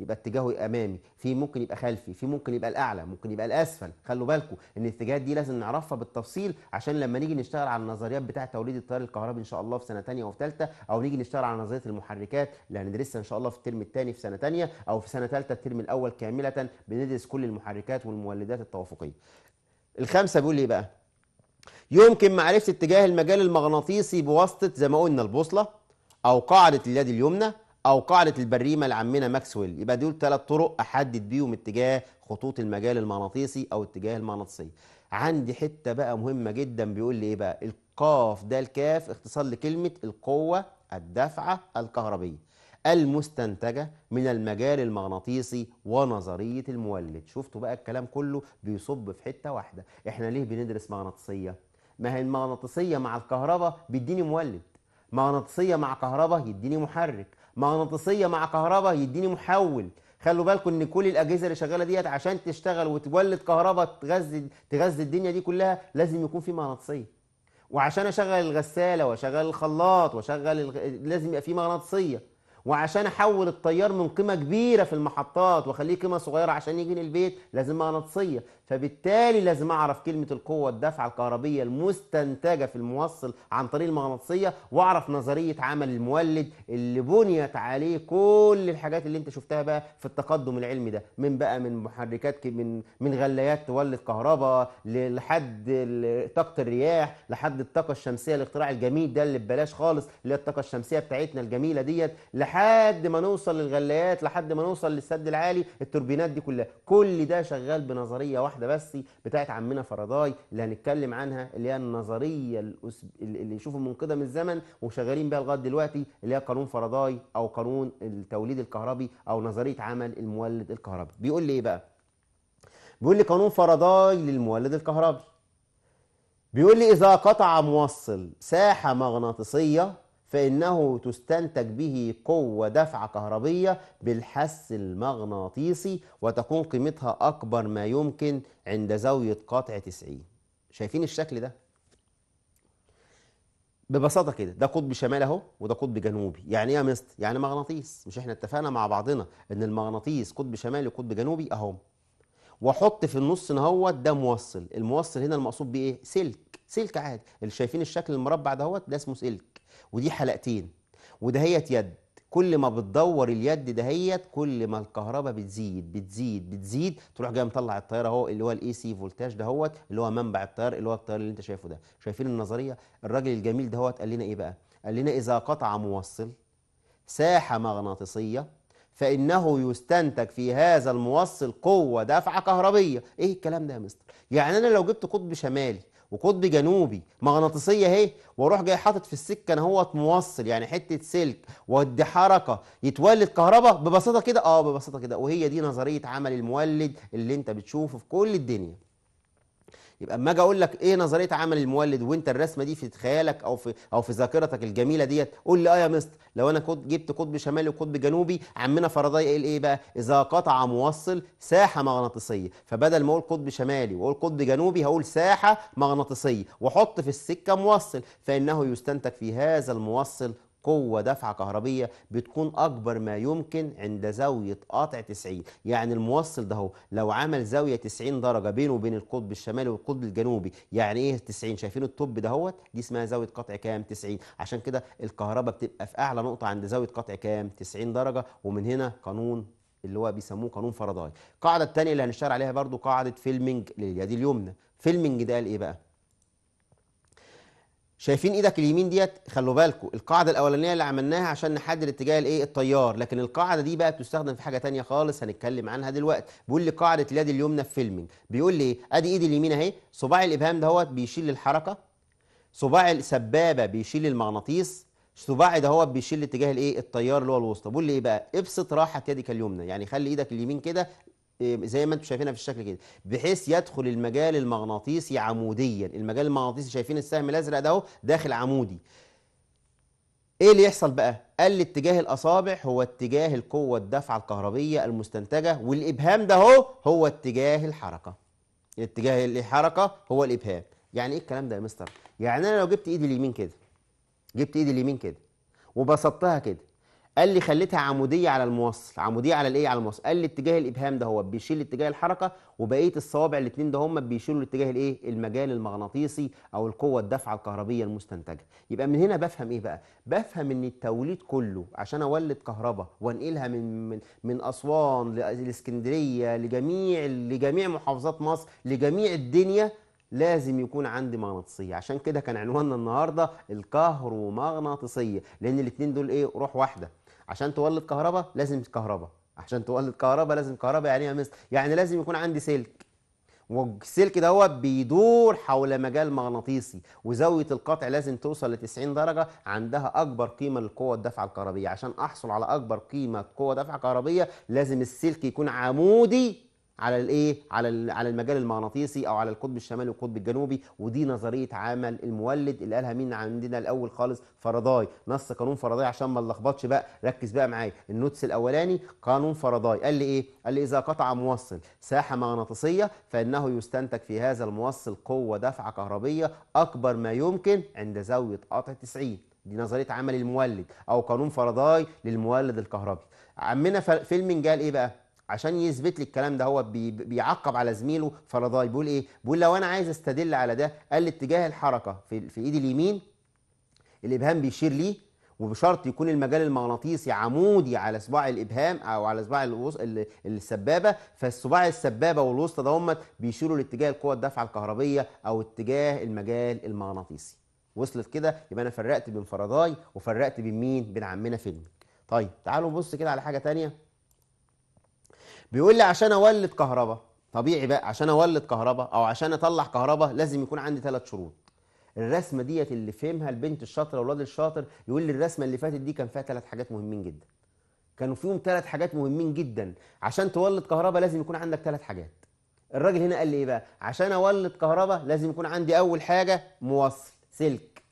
يبقى اتجاهه امامي في ممكن يبقى خلفي في ممكن يبقى الاعلى ممكن يبقى الاسفل خلوا بالكم ان الاتجاهات دي لازم نعرفها بالتفصيل عشان لما نيجي نشتغل على النظريات بتاعه توليد التيار الكهربي ان شاء الله في سنه ثانيه وفي ثالثه او نيجي نشتغل على نظريه المحركات اللي هندرسها ان شاء الله في الترم الثاني في سنه ثانيه او في سنه ثالثه الترم الاول كامله بندرس كل المحركات والمولدات التوافقيه الخامسه بيقول لي إيه بقى يمكن معرفه اتجاه المجال المغناطيسي بواسطه زي ما قلنا البوصله او قاعده اليد اليمنى او قاعده البريمه لعمنا ماكسويل يبقى دول ثلاث طرق احدد بيهم اتجاه خطوط المجال المغناطيسي او اتجاه المغناطيسيه عندي حته بقى مهمه جدا بيقول لي ايه بقى القاف ده الكاف اختصار لكلمه القوه الدفعه الكهربيه المستنتجه من المجال المغناطيسي ونظريه المولد شفتوا بقى الكلام كله بيصب في حته واحده احنا ليه بندرس مغناطيسيه ما هي المغناطيسيه مع الكهرباء بيديني مولد مغناطيسيه مع كهرباء يديني محرك مغناطيسيه مع كهرباء يديني محول خلوا بالكم ان كل الاجهزه اللي شغاله ديت عشان تشتغل وتولد كهرباء تغذي تغذي الدنيا دي كلها لازم يكون في مغناطيسيه وعشان اشغل الغساله واشغل الخلاط واشغل الغ... لازم يبقى في مغناطيسيه وعشان احول التيار من قيمه كبيره في المحطات واخليه قيمه صغيره عشان يجي للبيت لازم مغناطيسيه فبالتالي لازم اعرف كلمه القوه الدفعه الكهربيه المستنتجه في الموصل عن طريق المغناطيسيه واعرف نظريه عمل المولد اللي بنيت عليه كل الحاجات اللي انت شفتها بقى في التقدم العلمي ده من بقى من محركات من من غلايات تولد كهرباء لحد طاقه الرياح لحد الطاقه الشمسيه الاختراع الجميل ده اللي ببلاش خالص اللي هي الطاقه الشمسيه بتاعتنا الجميله ديت لحد لحد ما نوصل للغلايات لحد ما نوصل للسد العالي التوربينات دي كلها كل ده شغال بنظريه واحده بس بتاعت عمنا فرداي اللي هنتكلم عنها اللي هي النظريه اللي يشوفوا من قدم الزمن وشغالين بيها لغايه دلوقتي اللي هي قانون فرداي او قانون التوليد الكهربي او نظريه عمل المولد الكهربي بيقول لي ايه بقى بيقول لي قانون فرداي للمولد الكهربي بيقول لي اذا قطع موصل ساحه مغناطيسيه فإنه تستنتج به قوة دفعة كهربية بالحس المغناطيسي وتكون قيمتها أكبر ما يمكن عند زاوية قطع 90 شايفين الشكل ده؟ ببساطه كده ده قطب شمال اهو وده قطب جنوبي يعني ايه يا مستر يعني مغناطيس مش احنا اتفقنا مع بعضنا ان المغناطيس قطب شمالي وقطب جنوبي اهو واحط في النص ان هو ده موصل الموصل هنا المقصود بإيه؟ ايه سلك سلك عادي اللي شايفين الشكل المربع دهوت ده اسمه سلك ودي حلقتين ودهيت يد كل ما بتدور اليد دهيت كل ما الكهرباء بتزيد بتزيد بتزيد تروح جاي مطلع الطياره اهو اللي هو الاي سي فولتاج دهوت اللي هو منبع الطيار اللي هو الطيار اللي انت شايفه ده شايفين النظريه الراجل الجميل دهوت قال لنا ايه بقى قال لنا اذا قطع موصل ساحه مغناطيسيه فانه يستنتج في هذا الموصل قوه دافعه كهربيه ايه الكلام ده يا مستر يعني انا لو جبت قطب شمالي وقطب جنوبي مغناطيسيه اهي واروح جاي حاطط في السكه انا هو موصل يعني حته سلك ودي حركه يتولد كهرباء ببساطه كده اه ببساطه كده وهي دي نظريه عمل المولد اللي انت بتشوفه في كل الدنيا يبقى اما اجي اقول لك ايه نظريه عمل المولد وانت الرسمه دي في خيالك او في او في ذاكرتك الجميله ديت قول لي اه يا مستر لو انا كنت جبت قطب شمالي وقطب جنوبي عمنا فرضاي قال ايه بقى اذا قطع موصل ساحه مغناطيسيه فبدل ما اقول قطب شمالي واقول قطب جنوبي هقول ساحه مغناطيسيه واحط في السكه موصل فانه يستنتج في هذا الموصل قوة دفعة كهربية بتكون أكبر ما يمكن عند زاوية قطع 90 يعني الموصل ده هو لو عمل زاوية 90 درجة بينه وبين القطب الشمالي والقطب الجنوبي يعني إيه 90 شايفين الطب هو دي اسمها زاوية قطع كام 90 عشان كده الكهرباء بتبقى في أعلى نقطة عند زاوية قطع كام 90 درجة ومن هنا قانون اللي هو بيسموه قانون فرضاي القاعدة الثانية اللي هنشتغل عليها برضو قاعدة فيلمنج لليد اليمنى فيلمنج ده قال إيه بقى شايفين ايدك اليمين ديت خلوا بالكم القاعده الاولانيه اللي عملناها عشان نحدد اتجاه الايه التيار لكن القاعده دي بقى بتستخدم في حاجه تانية خالص هنتكلم عنها دلوقتي بيقول لي قاعده اليد اليمنى في فيلمنج بيقول لي ايه ادي ايدي اليمين اهي صباع الابهام دهوت بيشيل الحركه صباع السبابه بيشيل المغناطيس صباعي دهوت بيشيل اتجاه الايه التيار اللي هو الوسطى بيقول لي ايه بقى ابسط راحه يدك اليمنى يعني خلي ايدك اليمين كده إيه، زي ما انتم شايفينها في الشكل كده بحيث يدخل المجال المغناطيسي عموديا المجال المغناطيسي شايفين السهم الازرق ده اهو داخل عمودي ايه اللي يحصل بقى قال لي اتجاه الاصابع هو اتجاه القوه الدفعه الكهربيه المستنتجه والابهام ده اهو هو اتجاه الحركه اتجاه الحركه هو الابهام يعني ايه الكلام ده يا مستر يعني انا لو جبت ايدي اليمين كده جبت ايدي اليمين كده وبسطتها كده قال لي خليتها عموديه على الموصل عموديه على الايه على الموصل قال لي اتجاه الابهام ده هو بيشيل اتجاه الحركه وبقيه الصوابع الاثنين ده هم بيشيلوا الاتجاه الايه المجال المغناطيسي او القوه الدافعه الكهربيه المستنتجه يبقى من هنا بفهم ايه بقى بفهم ان التوليد كله عشان اولد كهرباء وانقلها من من من اسوان لاسكندريه لجميع لجميع محافظات مصر لجميع الدنيا لازم يكون عندي مغناطيسيه عشان كده كان عنواننا النهارده الكهرومغناطيسيه لان الاثنين دول ايه روح واحده عشان تولد كهرباء لازم كهرباء عشان تولد كهرباء لازم كهرباء يعني مثل يعني لازم يكون عندي سلك والسلك دوت بيدور حول مجال مغناطيسي وزاويه القطع لازم توصل ل 90 درجه عندها اكبر قيمه للقوه الدافعه الكهربيه عشان احصل على اكبر قيمه قوه دافعه كهربيه لازم السلك يكون عمودي على الايه على على المجال المغناطيسي او على القطب الشمالي والقطب الجنوبي ودي نظريه عمل المولد اللي قالها مين عندنا الاول خالص فرضاي نص قانون فرضاي عشان ما نلخبطش بقى ركز بقى معايا النوتس الاولاني قانون فرضاي قال لي ايه قال لي اذا قطع موصل ساحه مغناطيسيه فانه يستنتج في هذا الموصل قوه دفعه كهربيه اكبر ما يمكن عند زاويه قطع 90 دي نظريه عمل المولد او قانون فرضاي للمولد الكهربي عمنا فيلمنج قال ايه بقى عشان يثبت لي الكلام ده هو بيعقب على زميله فرضاي بيقول ايه بيقول لو انا عايز استدل على ده قال لي اتجاه الحركه في, في ايدي اليمين الابهام بيشير ليه وبشرط يكون المجال المغناطيسي عمودي على صباع الابهام او على صباع السبابه فالصباع السبابه والوسطى ده هم بيشيروا لاتجاه القوه الدافعه الكهربيه او اتجاه المجال المغناطيسي وصلت كده يبقى انا فرقت بين فرضاي وفرقت بين مين بين عمنا فيلم طيب تعالوا نبص كده على حاجه ثانيه بيقول لي عشان اولد كهرباء طبيعي بقى عشان اولد كهرباء او عشان اطلع كهرباء لازم يكون عندي ثلاث شروط الرسمه ديت اللي فهمها البنت الشاطره والواد الشاطر يقول لي الرسمه اللي فاتت دي كان فيها ثلاث حاجات مهمين جدا كانوا فيهم ثلاث حاجات مهمين جدا عشان تولد كهرباء لازم يكون عندك ثلاث حاجات الراجل هنا قال لي ايه بقى عشان اولد كهرباء لازم يكون عندي اول حاجه موصل سلك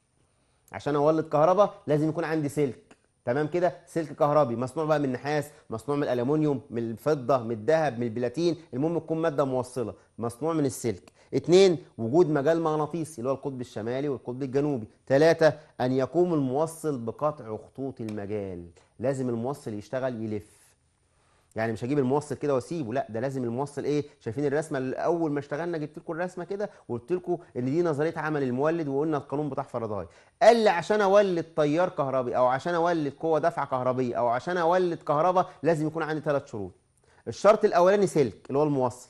عشان اولد كهرباء لازم يكون عندي سلك تمام كده سلك كهربي مصنوع بقى من نحاس مصنوع من الالومنيوم من الفضه من الذهب من البلاتين المهم تكون ماده موصله مصنوع من السلك اثنين وجود مجال مغناطيسي اللي هو القطب الشمالي والقطب الجنوبي ثلاثة ان يقوم الموصل بقطع خطوط المجال لازم الموصل يشتغل يلف يعني مش هجيب الموصل كده واسيبه لا ده لازم الموصل ايه شايفين الرسمه اللي اول ما اشتغلنا جبت لكم الرسمه كده وقلت لكم ان دي نظريه عمل المولد وقلنا القانون بتاع فرضاي قال لي عشان اولد تيار كهربي او عشان اولد قوه دفع كهربيه او عشان اولد كهرباء لازم يكون عندي ثلاث شروط الشرط الاولاني سلك اللي هو الموصل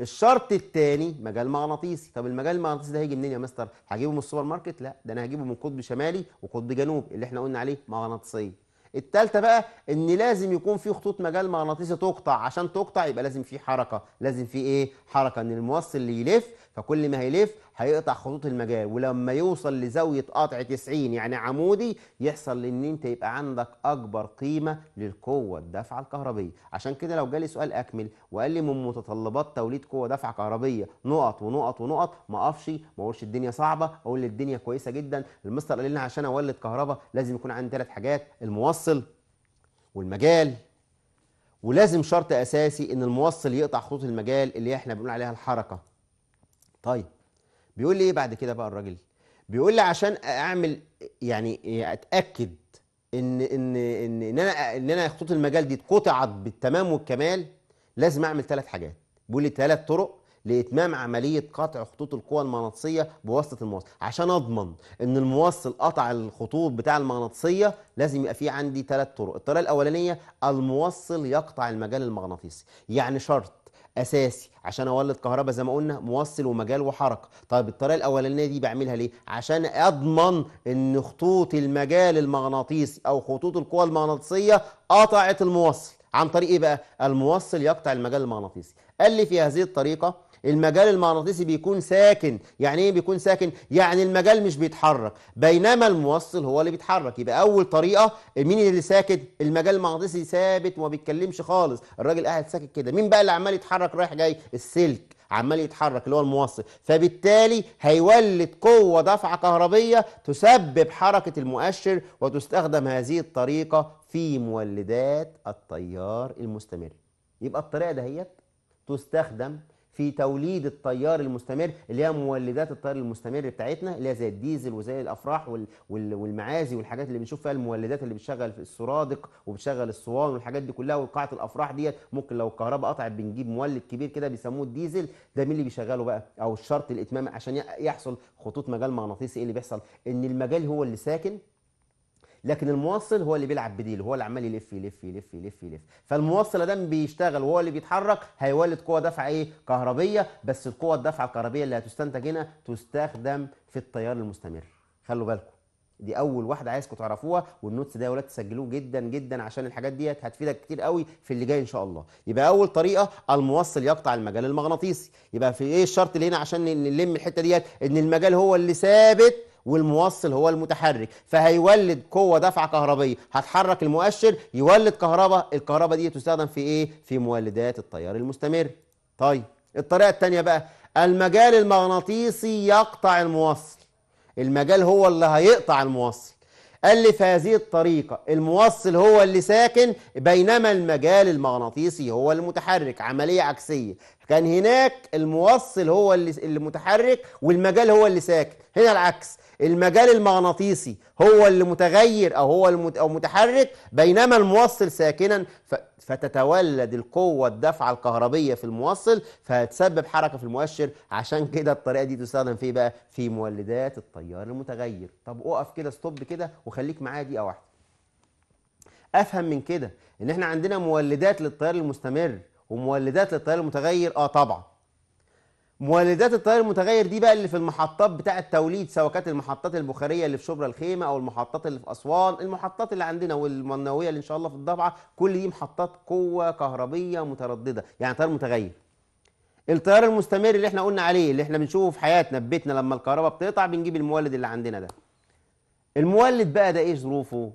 الشرط الثاني مجال مغناطيسي طب المجال المغناطيسي ده هيجي منين يا مستر هجيبه من السوبر ماركت لا ده انا هجيبه من قطب شمالي وقطب جنوب اللي احنا قلنا عليه مغناطيسيه الثالثه بقى ان لازم يكون في خطوط مجال مغناطيسي تقطع عشان تقطع يبقى لازم في حركه لازم في ايه حركه ان الموصل اللي يلف فكل ما هيلف هيقطع خطوط المجال ولما يوصل لزاويه قطع 90 يعني عمودي يحصل ان انت يبقى عندك اكبر قيمه للقوه الدفعة الكهربيه عشان كده لو جالي سؤال اكمل وقال لي من متطلبات توليد قوه دفعة كهربيه نقط ونقط ونقط ما اقفش ما اقولش الدنيا صعبه اقول الدنيا كويسه جدا المستر قال لنا عشان اولد كهرباء لازم يكون عندي ثلاث حاجات الموصل والمجال ولازم شرط اساسي ان الموصل يقطع خطوط المجال اللي احنا بنقول عليها الحركه طيب بيقول لي ايه بعد كده بقى الراجل بيقول لي عشان اعمل يعني اتاكد ان ان ان ان انا ان انا خطوط المجال دي اتقطعت بالتمام والكمال لازم اعمل ثلاث حاجات بيقول لي ثلاث طرق لاتمام عمليه قطع خطوط القوى المغناطيسيه بواسطه المواصل عشان اضمن ان الموصل قطع الخطوط بتاع المغناطيسيه لازم يبقى في عندي ثلاث طرق الطريقه الاولانيه الموصل يقطع المجال المغناطيسي يعني شرط اساسي عشان اولد كهرباء زي ما قلنا موصل ومجال وحركه طيب الطريقه الاولانيه دي بعملها ليه عشان اضمن ان خطوط المجال المغناطيسي او خطوط القوى المغناطيسيه قطعت الموصل عن طريق ايه بقى الموصل يقطع المجال المغناطيسي قال لي في هذه الطريقه المجال المغناطيسي بيكون ساكن يعني ايه بيكون ساكن يعني المجال مش بيتحرك بينما الموصل هو اللي بيتحرك يبقى اول طريقه مين اللي ساكت المجال المغناطيسي ثابت وما بيتكلمش خالص الراجل قاعد ساكت كده مين بقى اللي عمال يتحرك رايح جاي السلك عمال يتحرك اللي هو الموصل فبالتالي هيولد قوه دفعه كهربيه تسبب حركه المؤشر وتستخدم هذه الطريقه في مولدات التيار المستمر يبقى الطريقه دهيت تستخدم في توليد التيار المستمر اللي هي مولدات التيار المستمر بتاعتنا اللي هي زي الديزل وزي الافراح والمعازي والحاجات اللي بنشوف فيها المولدات اللي بتشغل السرادق وبتشغل الصوان والحاجات دي كلها وقاعه الافراح ديت ممكن لو الكهرباء قطعت بنجيب مولد كبير كده بيسموه الديزل ده مين اللي بيشغله بقى او الشرط الاتمام عشان يحصل خطوط مجال مغناطيسي ايه اللي بيحصل ان المجال هو اللي ساكن لكن الموصل هو اللي بيلعب بديل هو اللي عمال يلف يلف يلف يلف يلف فالموصل ده بيشتغل وهو اللي بيتحرك هيولد قوه دفع ايه كهربيه بس القوه الدفع الكهربيه اللي هتستنتج هنا تستخدم في التيار المستمر خلوا بالكم دي اول واحده عايزكم تعرفوها والنوتس ده يا ولاد تسجلوه جدا جدا عشان الحاجات ديت هتفيدك كتير قوي في اللي جاي ان شاء الله يبقى اول طريقه الموصل يقطع المجال المغناطيسي يبقى في ايه الشرط اللي هنا عشان نلم الحته ديت ان المجال هو اللي ثابت والموصل هو المتحرك فهيولد قوه دفعه كهربيه هتحرك المؤشر يولد كهرباء الكهرباء دي تستخدم في ايه في مولدات التيار المستمر طيب الطريقه الثانيه بقى المجال المغناطيسي يقطع الموصل المجال هو اللي هيقطع الموصل ألف هذه الطريقة الموصل هو اللي ساكن بينما المجال المغناطيسي هو المتحرك عملية عكسية كان هناك الموصل هو اللي المتحرك والمجال هو اللي ساكن هنا العكس المجال المغناطيسي هو اللي متغير أو هو المت أو متحرك بينما الموصل ساكنا فتتولد القوة الدفعة الكهربية في الموصل فهتسبب حركة في المؤشر عشان كده الطريقة دي تستخدم في إيه بقى في مولدات التيار المتغير طب أقف كده ستوب كده وخليك معايا دقيقة واحدة أفهم من كده إن إحنا عندنا مولدات للتيار المستمر ومولدات للتيار المتغير آه طبعا مولدات التيار المتغير دي بقى اللي في المحطات بتاعه التوليد سواء كانت المحطات البخاريه اللي في شبرا الخيمه او المحطات اللي في اسوان المحطات اللي عندنا والمنويه اللي ان شاء الله في الضبعه كل دي محطات قوه كهربيه متردده يعني تيار متغير التيار المستمر اللي احنا قلنا عليه اللي احنا بنشوفه في حياتنا في بيتنا لما الكهرباء بتقطع بنجيب المولد اللي عندنا ده المولد بقى ده ايه ظروفه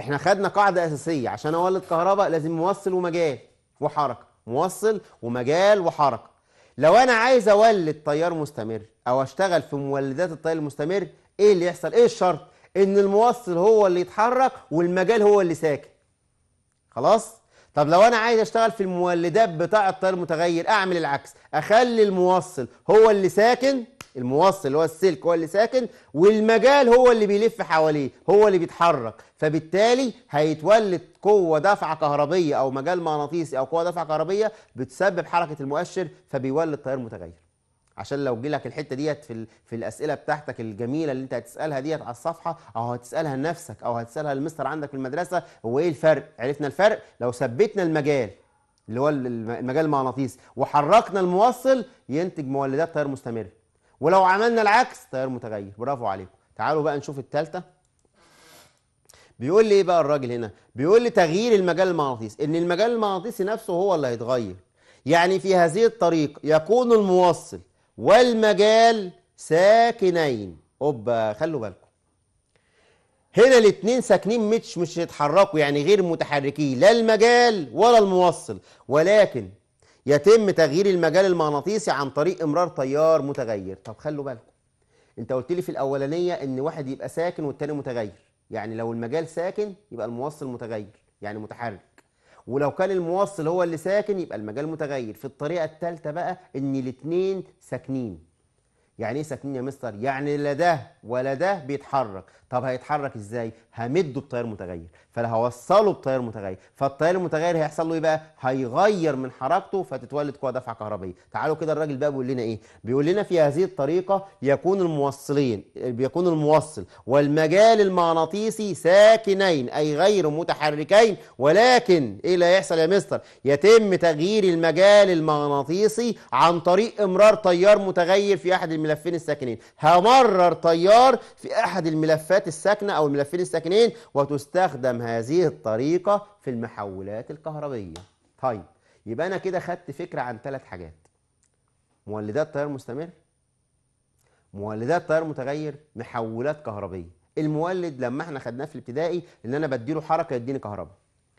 احنا خدنا قاعده اساسيه عشان اولد كهرباء لازم موصل ومجال وحركه موصل ومجال وحركه لو انا عايز اولد تيار مستمر او اشتغل في مولدات الطيار المستمر ايه اللي يحصل ايه الشرط ان الموصل هو اللي يتحرك والمجال هو اللي ساكن خلاص طب لو انا عايز اشتغل في المولدات بتاع الطيار المتغير اعمل العكس اخلي الموصل هو اللي ساكن الموصل اللي هو السلك هو اللي ساكن والمجال هو اللي بيلف حواليه هو اللي بيتحرك فبالتالي هيتولد قوة دفعة كهربية أو مجال مغناطيسي أو قوة دفعة كهربية بتسبب حركة المؤشر فبيولد تيار متغير عشان لو جيلك لك الحته ديت في في الاسئله بتاعتك الجميله اللي انت هتسالها ديت على الصفحه او هتسالها لنفسك او هتسالها للمستر عندك في المدرسه هو ايه الفرق؟ عرفنا الفرق لو ثبتنا المجال اللي هو المجال المغناطيسي وحركنا الموصل ينتج مولدات تيار مستمر ولو عملنا العكس تيار متغير برافو عليكم تعالوا بقى نشوف الثالثه بيقول لي ايه بقى الراجل هنا بيقول لي تغيير المجال المغناطيسي ان المجال المغناطيسي نفسه هو اللي هيتغير يعني في هذه الطريقه يكون الموصل والمجال ساكنين اوبا خلوا بالكم هنا الاثنين ساكنين مش مش هيتحركوا يعني غير متحركين لا المجال ولا الموصل ولكن يتم تغيير المجال المغناطيسي عن طريق امرار تيار متغير طب خلوا بالكم انت قلت لي في الاولانيه ان واحد يبقى ساكن والتاني متغير يعني لو المجال ساكن يبقى الموصل متغير يعني متحرك ولو كان الموصل هو اللي ساكن يبقى المجال متغير في الطريقه الثالثه بقى ان الاثنين ساكنين يعني ايه ساكنين يا مستر يعني لا ده ولا ده بيتحرك طب هيتحرك ازاي همده بتيار متغير فلا هوصله بتيار متغير فالتيار المتغير هيحصل له ايه بقى هيغير من حركته فتتولد قوه دفعه كهربيه، تعالوا كده الراجل بقى بيقول لنا ايه بيقول لنا في هذه الطريقه يكون الموصلين بيكون الموصل والمجال المغناطيسي ساكنين اي غير متحركين ولكن ايه اللي هيحصل يا مستر يتم تغيير المجال المغناطيسي عن طريق امرار تيار متغير في احد الملفين الساكنين همرر تيار في أحد الملفات الساكنة أو الملفين الساكنين وتستخدم هذه الطريقة في المحولات الكهربية طيب يبقى أنا كده خدت فكرة عن ثلاث حاجات مولدات تيار مستمر مولدات تيار متغير محولات كهربية المولد لما احنا خدناه في الابتدائي ان انا بديله حركه يديني كهرباء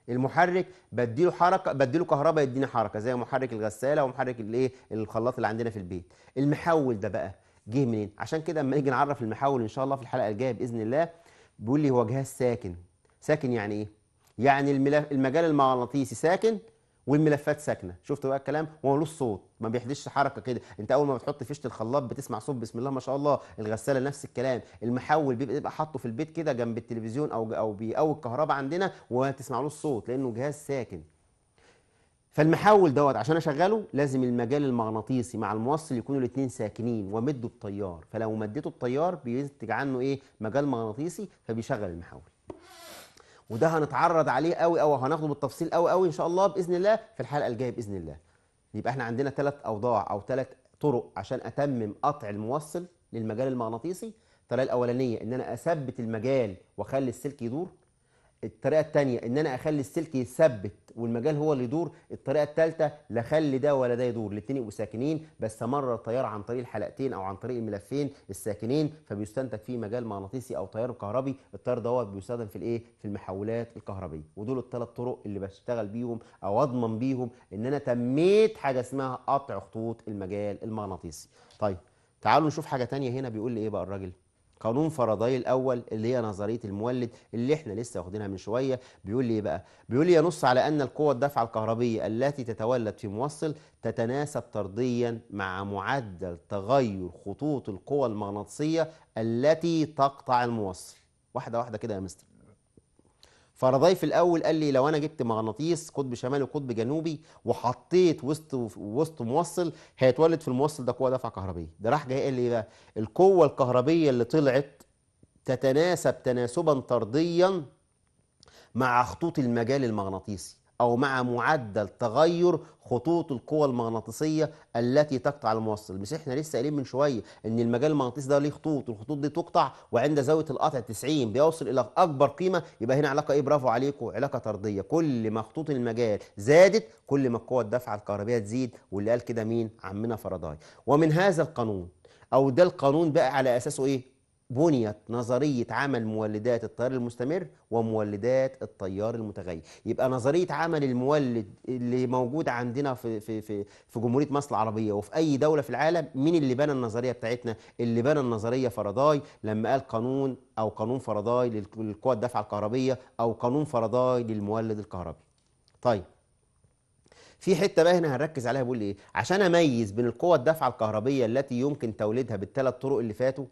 المحرك بديله حركه بديله كهرباء يديني حركه زي محرك الغساله ومحرك الايه الخلاط اللي عندنا في البيت المحول ده بقى جه منين عشان كده اما نيجي نعرف المحول ان شاء الله في الحلقه الجايه باذن الله بيقول لي هو جهاز ساكن ساكن يعني ايه يعني المجال المغناطيسي ساكن والملفات ساكنه شفت بقى الكلام وهو صوت ما بيحدثش حركه كده انت اول ما بتحط فيشه الخلاط بتسمع صوت بسم الله ما شاء الله الغساله نفس الكلام المحول بيبقى حاطه في البيت كده جنب التلفزيون او او بيقوي الكهرباء عندنا وما له صوت لانه جهاز ساكن فالمحول دوت عشان اشغله لازم المجال المغناطيسي مع الموصل يكونوا الاثنين ساكنين ومده بتيار فلو مديته التيار بينتج عنه ايه مجال مغناطيسي فبيشغل المحول وده هنتعرض عليه قوي قوي هناخده بالتفصيل قوي قوي ان شاء الله باذن الله في الحلقه الجايه باذن الله يبقى احنا عندنا ثلاث اوضاع او ثلاث طرق عشان اتمم قطع الموصل للمجال المغناطيسي الطريقه الاولانيه ان انا اثبت المجال واخلي السلك يدور الطريقه الثانيه ان انا اخلي السلك يثبت والمجال هو اللي يدور الطريقه الثالثه لا خلي ده ولا ده يدور الاثنين يبقوا ساكنين بس مر التيار عن طريق الحلقتين او عن طريق الملفين الساكنين فبيستنتج فيه مجال مغناطيسي او تيار كهربي التيار دوت بيستخدم في الايه في المحولات الكهربيه ودول الثلاث طرق اللي بشتغل بيهم او اضمن بيهم ان انا تميت حاجه اسمها قطع خطوط المجال المغناطيسي طيب تعالوا نشوف حاجه ثانيه هنا بيقول لي ايه بقى الراجل قانون فرضي الاول اللي هي نظريه المولد اللي احنا لسه واخدينها من شويه بيقول لي ايه بقى بيقول لي ينص على ان القوه الدفع الكهربيه التي تتولد في موصل تتناسب طرديا مع معدل تغير خطوط القوى المغناطيسيه التي تقطع الموصل واحده واحده كده يا مستر فردايف الاول قال لي لو انا جبت مغناطيس قطب شمالي وقطب جنوبي وحطيت وسط وسط موصل هيتولد في الموصل ده قوه دفع كهربيه ده راح جاي قال لي إيه بقى القوه الكهربيه اللي طلعت تتناسب تناسبا طرديا مع خطوط المجال المغناطيسي أو مع معدل تغير خطوط القوى المغناطيسية التي تقطع الموصل مش احنا لسه قايلين من شوية ان المجال المغناطيسي ده ليه خطوط والخطوط دي تقطع وعند زاوية القطع 90 بيوصل إلى أكبر قيمة يبقى هنا علاقة إيه برافو عليكم علاقة طردية كل ما خطوط المجال زادت كل ما القوة الدفعه الكهربية تزيد واللي قال كده مين عمنا فرضاي ومن هذا القانون او ده القانون بقى على اساسه ايه بنيت نظرية عمل مولدات التيار المستمر ومولدات التيار المتغير يبقى نظرية عمل المولد اللي موجود عندنا في, في, في, في جمهورية مصر العربية وفي أي دولة في العالم مين اللي بنى النظرية بتاعتنا اللي بنى النظرية فرضاي لما قال قانون أو قانون فرضاي للقوى الدفعة الكهربية أو قانون فرضاي للمولد الكهربي طيب في حته بقى هنا هنركز عليها بقول ايه عشان اميز بين القوى الدفع الكهربيه التي يمكن توليدها بالثلاث طرق اللي فاتوا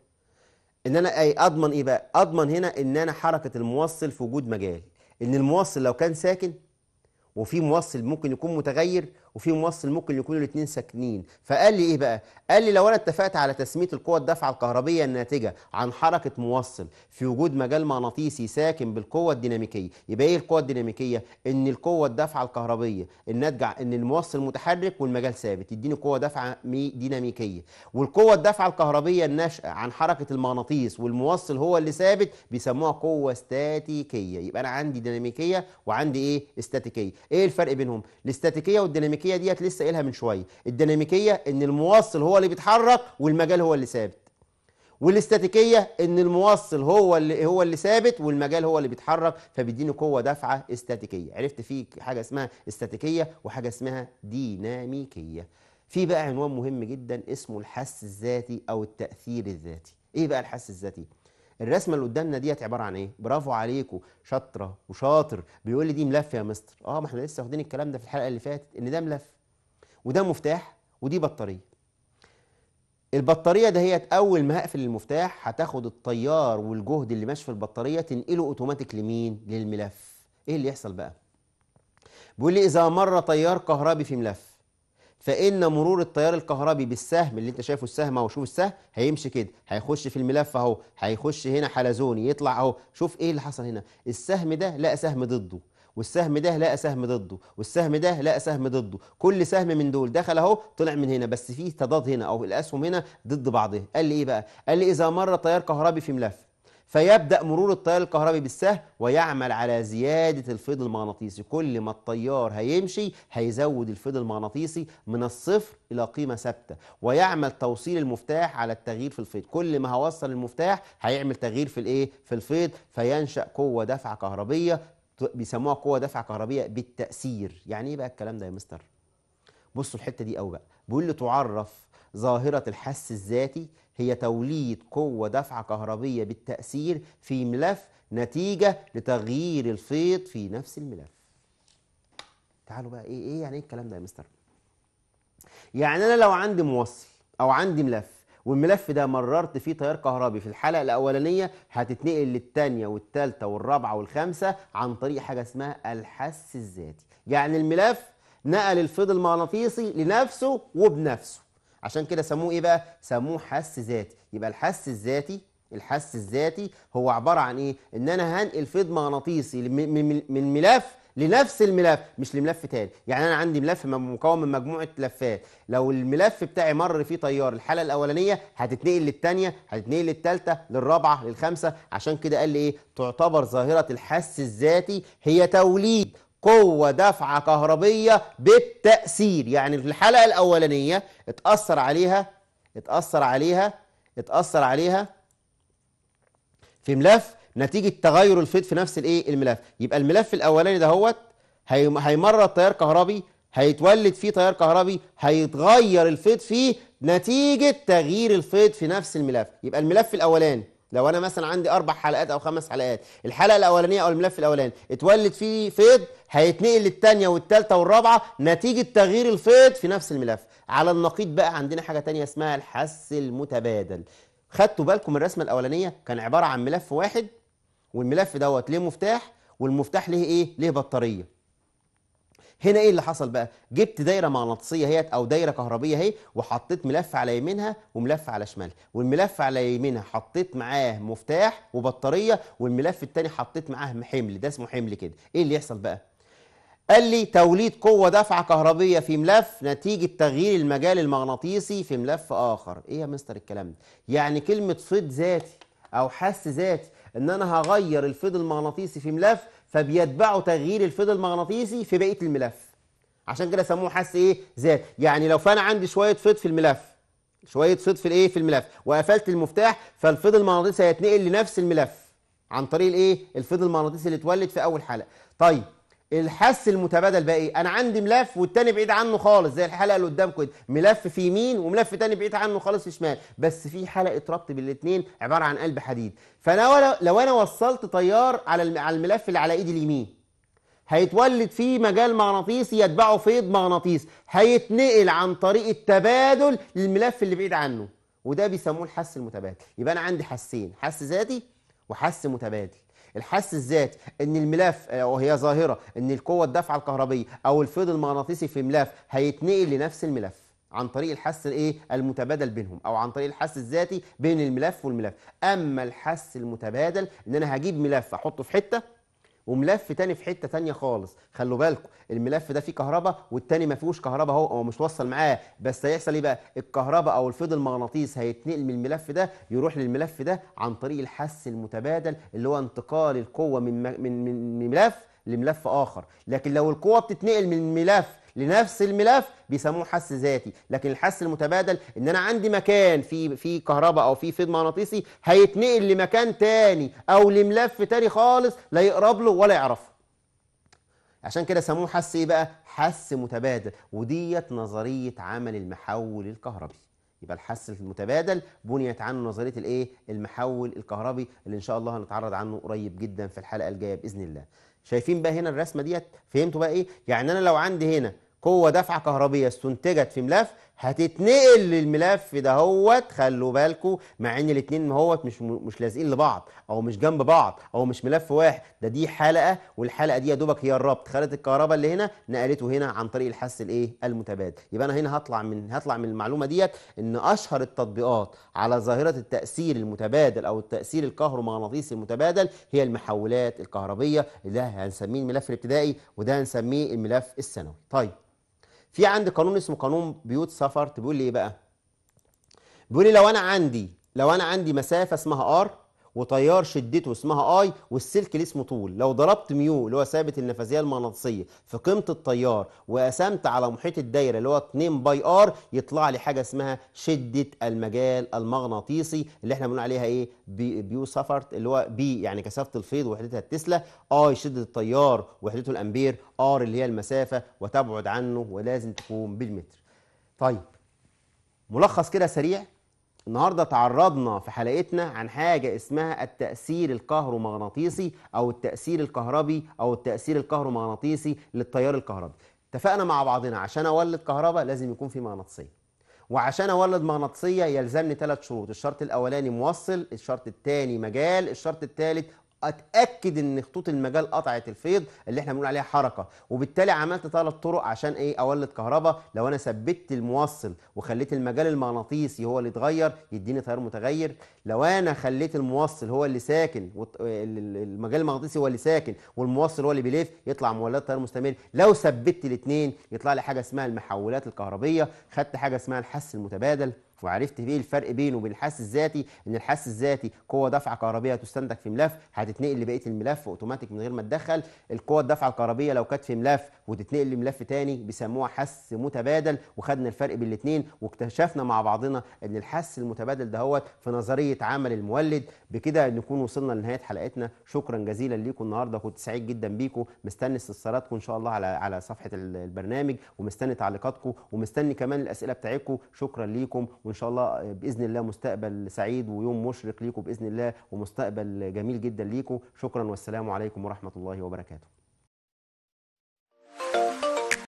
ان انا اي اضمن ايه بقى اضمن هنا ان انا حركه الموصل في وجود مجال ان الموصل لو كان ساكن وفي موصل ممكن يكون متغير وفي موصل ممكن يكونوا الاثنين ساكنين فقال لي ايه بقى قال لي لو انا اتفقت على تسميه القوى الدافعه الكهربيه الناتجه عن حركه موصل في وجود مجال مغناطيسي ساكن بالقوه الديناميكيه يبقى ايه القوه الديناميكيه ان القوه الدافعه الكهربيه الناتجه ان الموصل متحرك والمجال ثابت يديني قوه دافعه ديناميكيه والقوه الدافعه الكهربيه الناشئه عن حركه المغناطيس والموصل هو اللي ثابت بيسموها قوه استاتيكيه يبقى انا عندي ديناميكيه وعندي ايه استاتيكيه ايه الفرق بينهم الاستاتيكيه والديناميكيه الديناميكيه ديت لسه قايلها من شويه الديناميكيه ان الموصل هو اللي بيتحرك والمجال هو اللي ثابت والاستاتيكيه ان الموصل هو اللي هو اللي ثابت والمجال هو اللي بيتحرك فبيديني قوه دافعه استاتيكيه عرفت في حاجه اسمها استاتيكيه وحاجه اسمها ديناميكيه في بقى عنوان مهم جدا اسمه الحس الذاتي او التاثير الذاتي ايه بقى الحس الذاتي الرسمه اللي قدامنا ديت عباره عن ايه برافو عليكوا شاطره وشاطر بيقول لي دي ملف يا مستر اه ما احنا لسه واخدين الكلام ده في الحلقه اللي فاتت ان ده ملف وده مفتاح ودي بطاريه البطارية دهيت أول ما هقفل المفتاح هتاخد التيار والجهد اللي ماشي في البطارية تنقله أوتوماتيك لمين؟ للملف. إيه اللي يحصل بقى؟ بيقول لي إذا مر تيار كهربي في ملف فإن مرور التيار الكهربي بالسهم اللي أنت شايفه السهم أهو شوف السهم هيمشي كده هيخش في الملف أهو هيخش هنا حلزوني يطلع أهو شوف إيه اللي حصل هنا السهم ده لقى سهم ضده والسهم ده لقى سهم ضده والسهم ده لقى سهم ضده كل سهم من دول دخل اهو طلع من هنا بس فيه تضاد هنا او الاسهم هنا ضد بعضها قال لي ايه بقى قال لي اذا مر تيار كهربي في ملف فيبدأ مرور التيار الكهربي بالسهم ويعمل على زيادة الفيض المغناطيسي كل ما التيار هيمشي هيزود الفيض المغناطيسي من الصفر إلى قيمة ثابتة ويعمل توصيل المفتاح على التغيير في الفيض كل ما هوصل المفتاح هيعمل تغيير في الايه في الفيض فينشأ قوة دفعة كهربية بيسموها قوة دفعة كهربية بالتأثير يعني ايه بقى الكلام ده يا مستر بصوا الحتة دي قوي بقى بيقول لي تعرف ظاهرة الحس الذاتي هي توليد قوة دفعة كهربية بالتأثير في ملف نتيجة لتغيير الفيض في نفس الملف تعالوا بقى ايه ايه يعني ايه الكلام ده يا مستر يعني انا لو عندي موصل او عندي ملف والملف ده مررت فيه تيار كهربي في الحلقه الاولانيه هتتنقل للثانيه والثالثه والرابعه والخامسه عن طريق حاجه اسمها الحس الذاتي يعني الملف نقل الفيض المغناطيسي لنفسه وبنفسه عشان كده سموه ايه بقى سموه حس ذاتي يبقى الحس الذاتي الحس الذاتي هو عباره عن ايه ان انا هنقل فيض مغناطيسي من ملف لنفس الملف مش لملف تاني يعني انا عندي ملف مكون من مجموعه لفات لو الملف بتاعي مر فيه تيار الحاله الاولانيه هتتنقل للثانيه هتتنقل للثالثه للرابعه للخامسه عشان كده قال لي ايه تعتبر ظاهره الحس الذاتي هي توليد قوة دفعة كهربية بالتأثير يعني في الحلقة الأولانية اتأثر عليها اتأثر عليها اتأثر عليها في ملف نتيجة تغير الفيض في نفس الايه الملف يبقى الملف الأولاني ده هو هيمر تيار كهربي هيتولد فيه تيار كهربي هيتغير الفيض فيه نتيجة تغيير الفيض في نفس الملف يبقى الملف الأولاني لو انا مثلا عندي اربع حلقات او خمس حلقات الحلقه الاولانيه او الملف الاولاني اتولد فيه فيض هيتنقل للثانيه والثالثه والرابعه نتيجه تغيير الفيض في نفس الملف على النقيض بقى عندنا حاجه تانية اسمها الحس المتبادل خدتوا بالكم من الرسمه الاولانيه كان عباره عن ملف واحد والملف دوت ليه مفتاح والمفتاح ليه ايه ليه بطاريه هنا ايه اللي حصل بقى جبت دايره مغناطيسيه اهيت او دايره كهربيه اهي وحطيت ملف على يمينها وملف على شمالها والملف على يمينها حطيت معاه مفتاح وبطاريه والملف الثاني حطيت معاه حمل ده اسمه حمل كده ايه اللي يحصل بقى قال لي توليد قوة دفعة كهربية في ملف نتيجة تغيير المجال المغناطيسي في ملف آخر إيه يا مستر الكلام ده؟ يعني كلمة فيض ذاتي أو حس ذاتي إن أنا هغير الفيض المغناطيسي في ملف فبيتبعه تغيير الفيض المغناطيسي في بقيه الملف عشان كده سموه حس ايه ذات يعني لو فانا عندي شويه فيض في الملف شويه فيض في الايه في الملف وقفلت المفتاح فالفيض المغناطيسي هيتنقل لنفس الملف عن طريق الايه الفيض المغناطيسي اللي اتولد في اول حلقه طيب الحس المتبادل بقى ايه انا عندي ملف والتاني بعيد عنه خالص زي الحلقه اللي قدامكم دي ملف في يمين وملف تاني بعيد عنه خالص في شمال بس في حلقه ربط بالاثنين عباره عن قلب حديد فانا لو انا وصلت تيار على على الملف اللي على ايدي اليمين هيتولد فيه مجال مغناطيسي يتبعه فيض مغناطيسي هيتنقل عن طريق التبادل للملف اللي بعيد عنه وده بيسموه الحس المتبادل يبقى انا عندي حسين حس ذاتي وحس متبادل الحس الذاتي ان الملف آه، وهي ظاهره ان القوه الدافعه الكهربيه او الفيض المغناطيسي في ملف هيتنقل لنفس الملف عن طريق الحس الايه المتبادل بينهم او عن طريق الحس الذاتي بين الملف والملف اما الحس المتبادل ان انا هجيب ملف احطه في حته وملف تاني في حته تانيه خالص خلوا بالكم الملف ده فيه كهرباء والتاني ما فيهوش كهرباء اهو هو مش وصل معاه بس هيحصل ايه بقى الكهرباء او الفيض المغناطيس هيتنقل من الملف ده يروح للملف ده عن طريق الحس المتبادل اللي هو انتقال القوه من من من ملف لملف اخر لكن لو القوه بتتنقل من ملف لنفس الملف بيسموه حس ذاتي لكن الحس المتبادل ان انا عندي مكان في في كهرباء او في فيض مغناطيسي هيتنقل لمكان تاني او لملف تاني خالص لا يقرب له ولا يعرفه عشان كده سموه حس ايه بقى حس متبادل وديت نظريه عمل المحول الكهربي يبقى الحس المتبادل بنيت عنه نظريه الايه المحول الكهربي اللي ان شاء الله هنتعرض عنه قريب جدا في الحلقه الجايه باذن الله شايفين بقى هنا الرسمه ديت فهمتوا بقى ايه يعني انا لو عندي هنا قوة دفعة كهربية استنتجت في ملف هتتنقل للملف دهوت خلوا بالكم مع ان الاثنين هوت مش مش لازقين لبعض او مش جنب بعض او مش ملف واحد ده دي حلقه والحلقه دي يا دوبك هي الربط خدت الكهرباء اللي هنا نقلته هنا عن طريق الحس الايه المتبادل يبقى انا هنا هطلع من هطلع من المعلومه ديت ان اشهر التطبيقات على ظاهره التاثير المتبادل او التاثير الكهرومغناطيسي المتبادل هي المحولات الكهربيه ده هنسميه الملف الابتدائي وده هنسميه الملف الثانوي طيب في عندي قانون اسمه قانون بيوت سفر بيقول لي ايه بقى بيقول لي لو انا عندي لو انا عندي مسافه اسمها ار وتيار شدته اسمها اي والسلك اللي اسمه طول لو ضربت ميو اللي هو ثابت النفاذيه المغناطيسيه في قيمه التيار وقسمت على محيط الدايره اللي هو 2 باي ار يطلع لي حاجه اسمها شده المجال المغناطيسي اللي احنا بنقول عليها ايه بي بيو سفرت اللي هو بي يعني كثافه الفيض وحدتها التسلا اي شده التيار وحدته الامبير ار اللي هي المسافه وتبعد عنه ولازم تكون بالمتر طيب ملخص كده سريع النهارده تعرضنا في حلقتنا عن حاجه اسمها التاثير الكهرومغناطيسي او التاثير الكهربي او التاثير الكهرومغناطيسي للتيار الكهربي اتفقنا مع بعضنا عشان اولد كهرباء لازم يكون في مغناطيسيه وعشان اولد مغناطيسيه يلزمني ثلاث شروط الشرط الاولاني موصل الشرط الثاني مجال الشرط الثالث اتاكد ان خطوط المجال قطعت الفيض اللي احنا بنقول عليها حركه وبالتالي عملت ثلاث طرق عشان ايه اولد كهرباء لو انا ثبتت الموصل وخليت المجال المغناطيسي هو اللي اتغير يديني تيار متغير لو انا خليت الموصل هو اللي ساكن المجال المغناطيسي هو اللي ساكن والموصل هو اللي بيلف يطلع مولد تيار مستمر لو ثبتت الاثنين يطلع لي حاجه اسمها المحولات الكهربيه خدت حاجه اسمها الحس المتبادل وعرفت ايه الفرق بينه وبين الحس الذاتي ان الحس الذاتي قوه دفعه كهربيه تستندك في ملف هتتنقل لبقيه الملف اوتوماتيك من غير ما تدخل القوه الدفعه الكهربيه لو كانت في ملف وتتنقل لملف تاني بيسموها حس متبادل وخدنا الفرق بين الاثنين واكتشفنا مع بعضنا ان الحس المتبادل دهوت في نظريه عمل المولد بكده نكون وصلنا لنهايه حلقتنا شكرا جزيلا ليكم النهارده كنت سعيد جدا بيكم مستني استفساراتكم ان شاء الله على على صفحه البرنامج ومستني تعليقاتكم ومستني كمان الاسئله بتاعتكم شكرا ليكم وان شاء الله باذن الله مستقبل سعيد ويوم مشرق ليكم باذن الله ومستقبل جميل جدا ليكم شكرا والسلام عليكم ورحمه الله وبركاته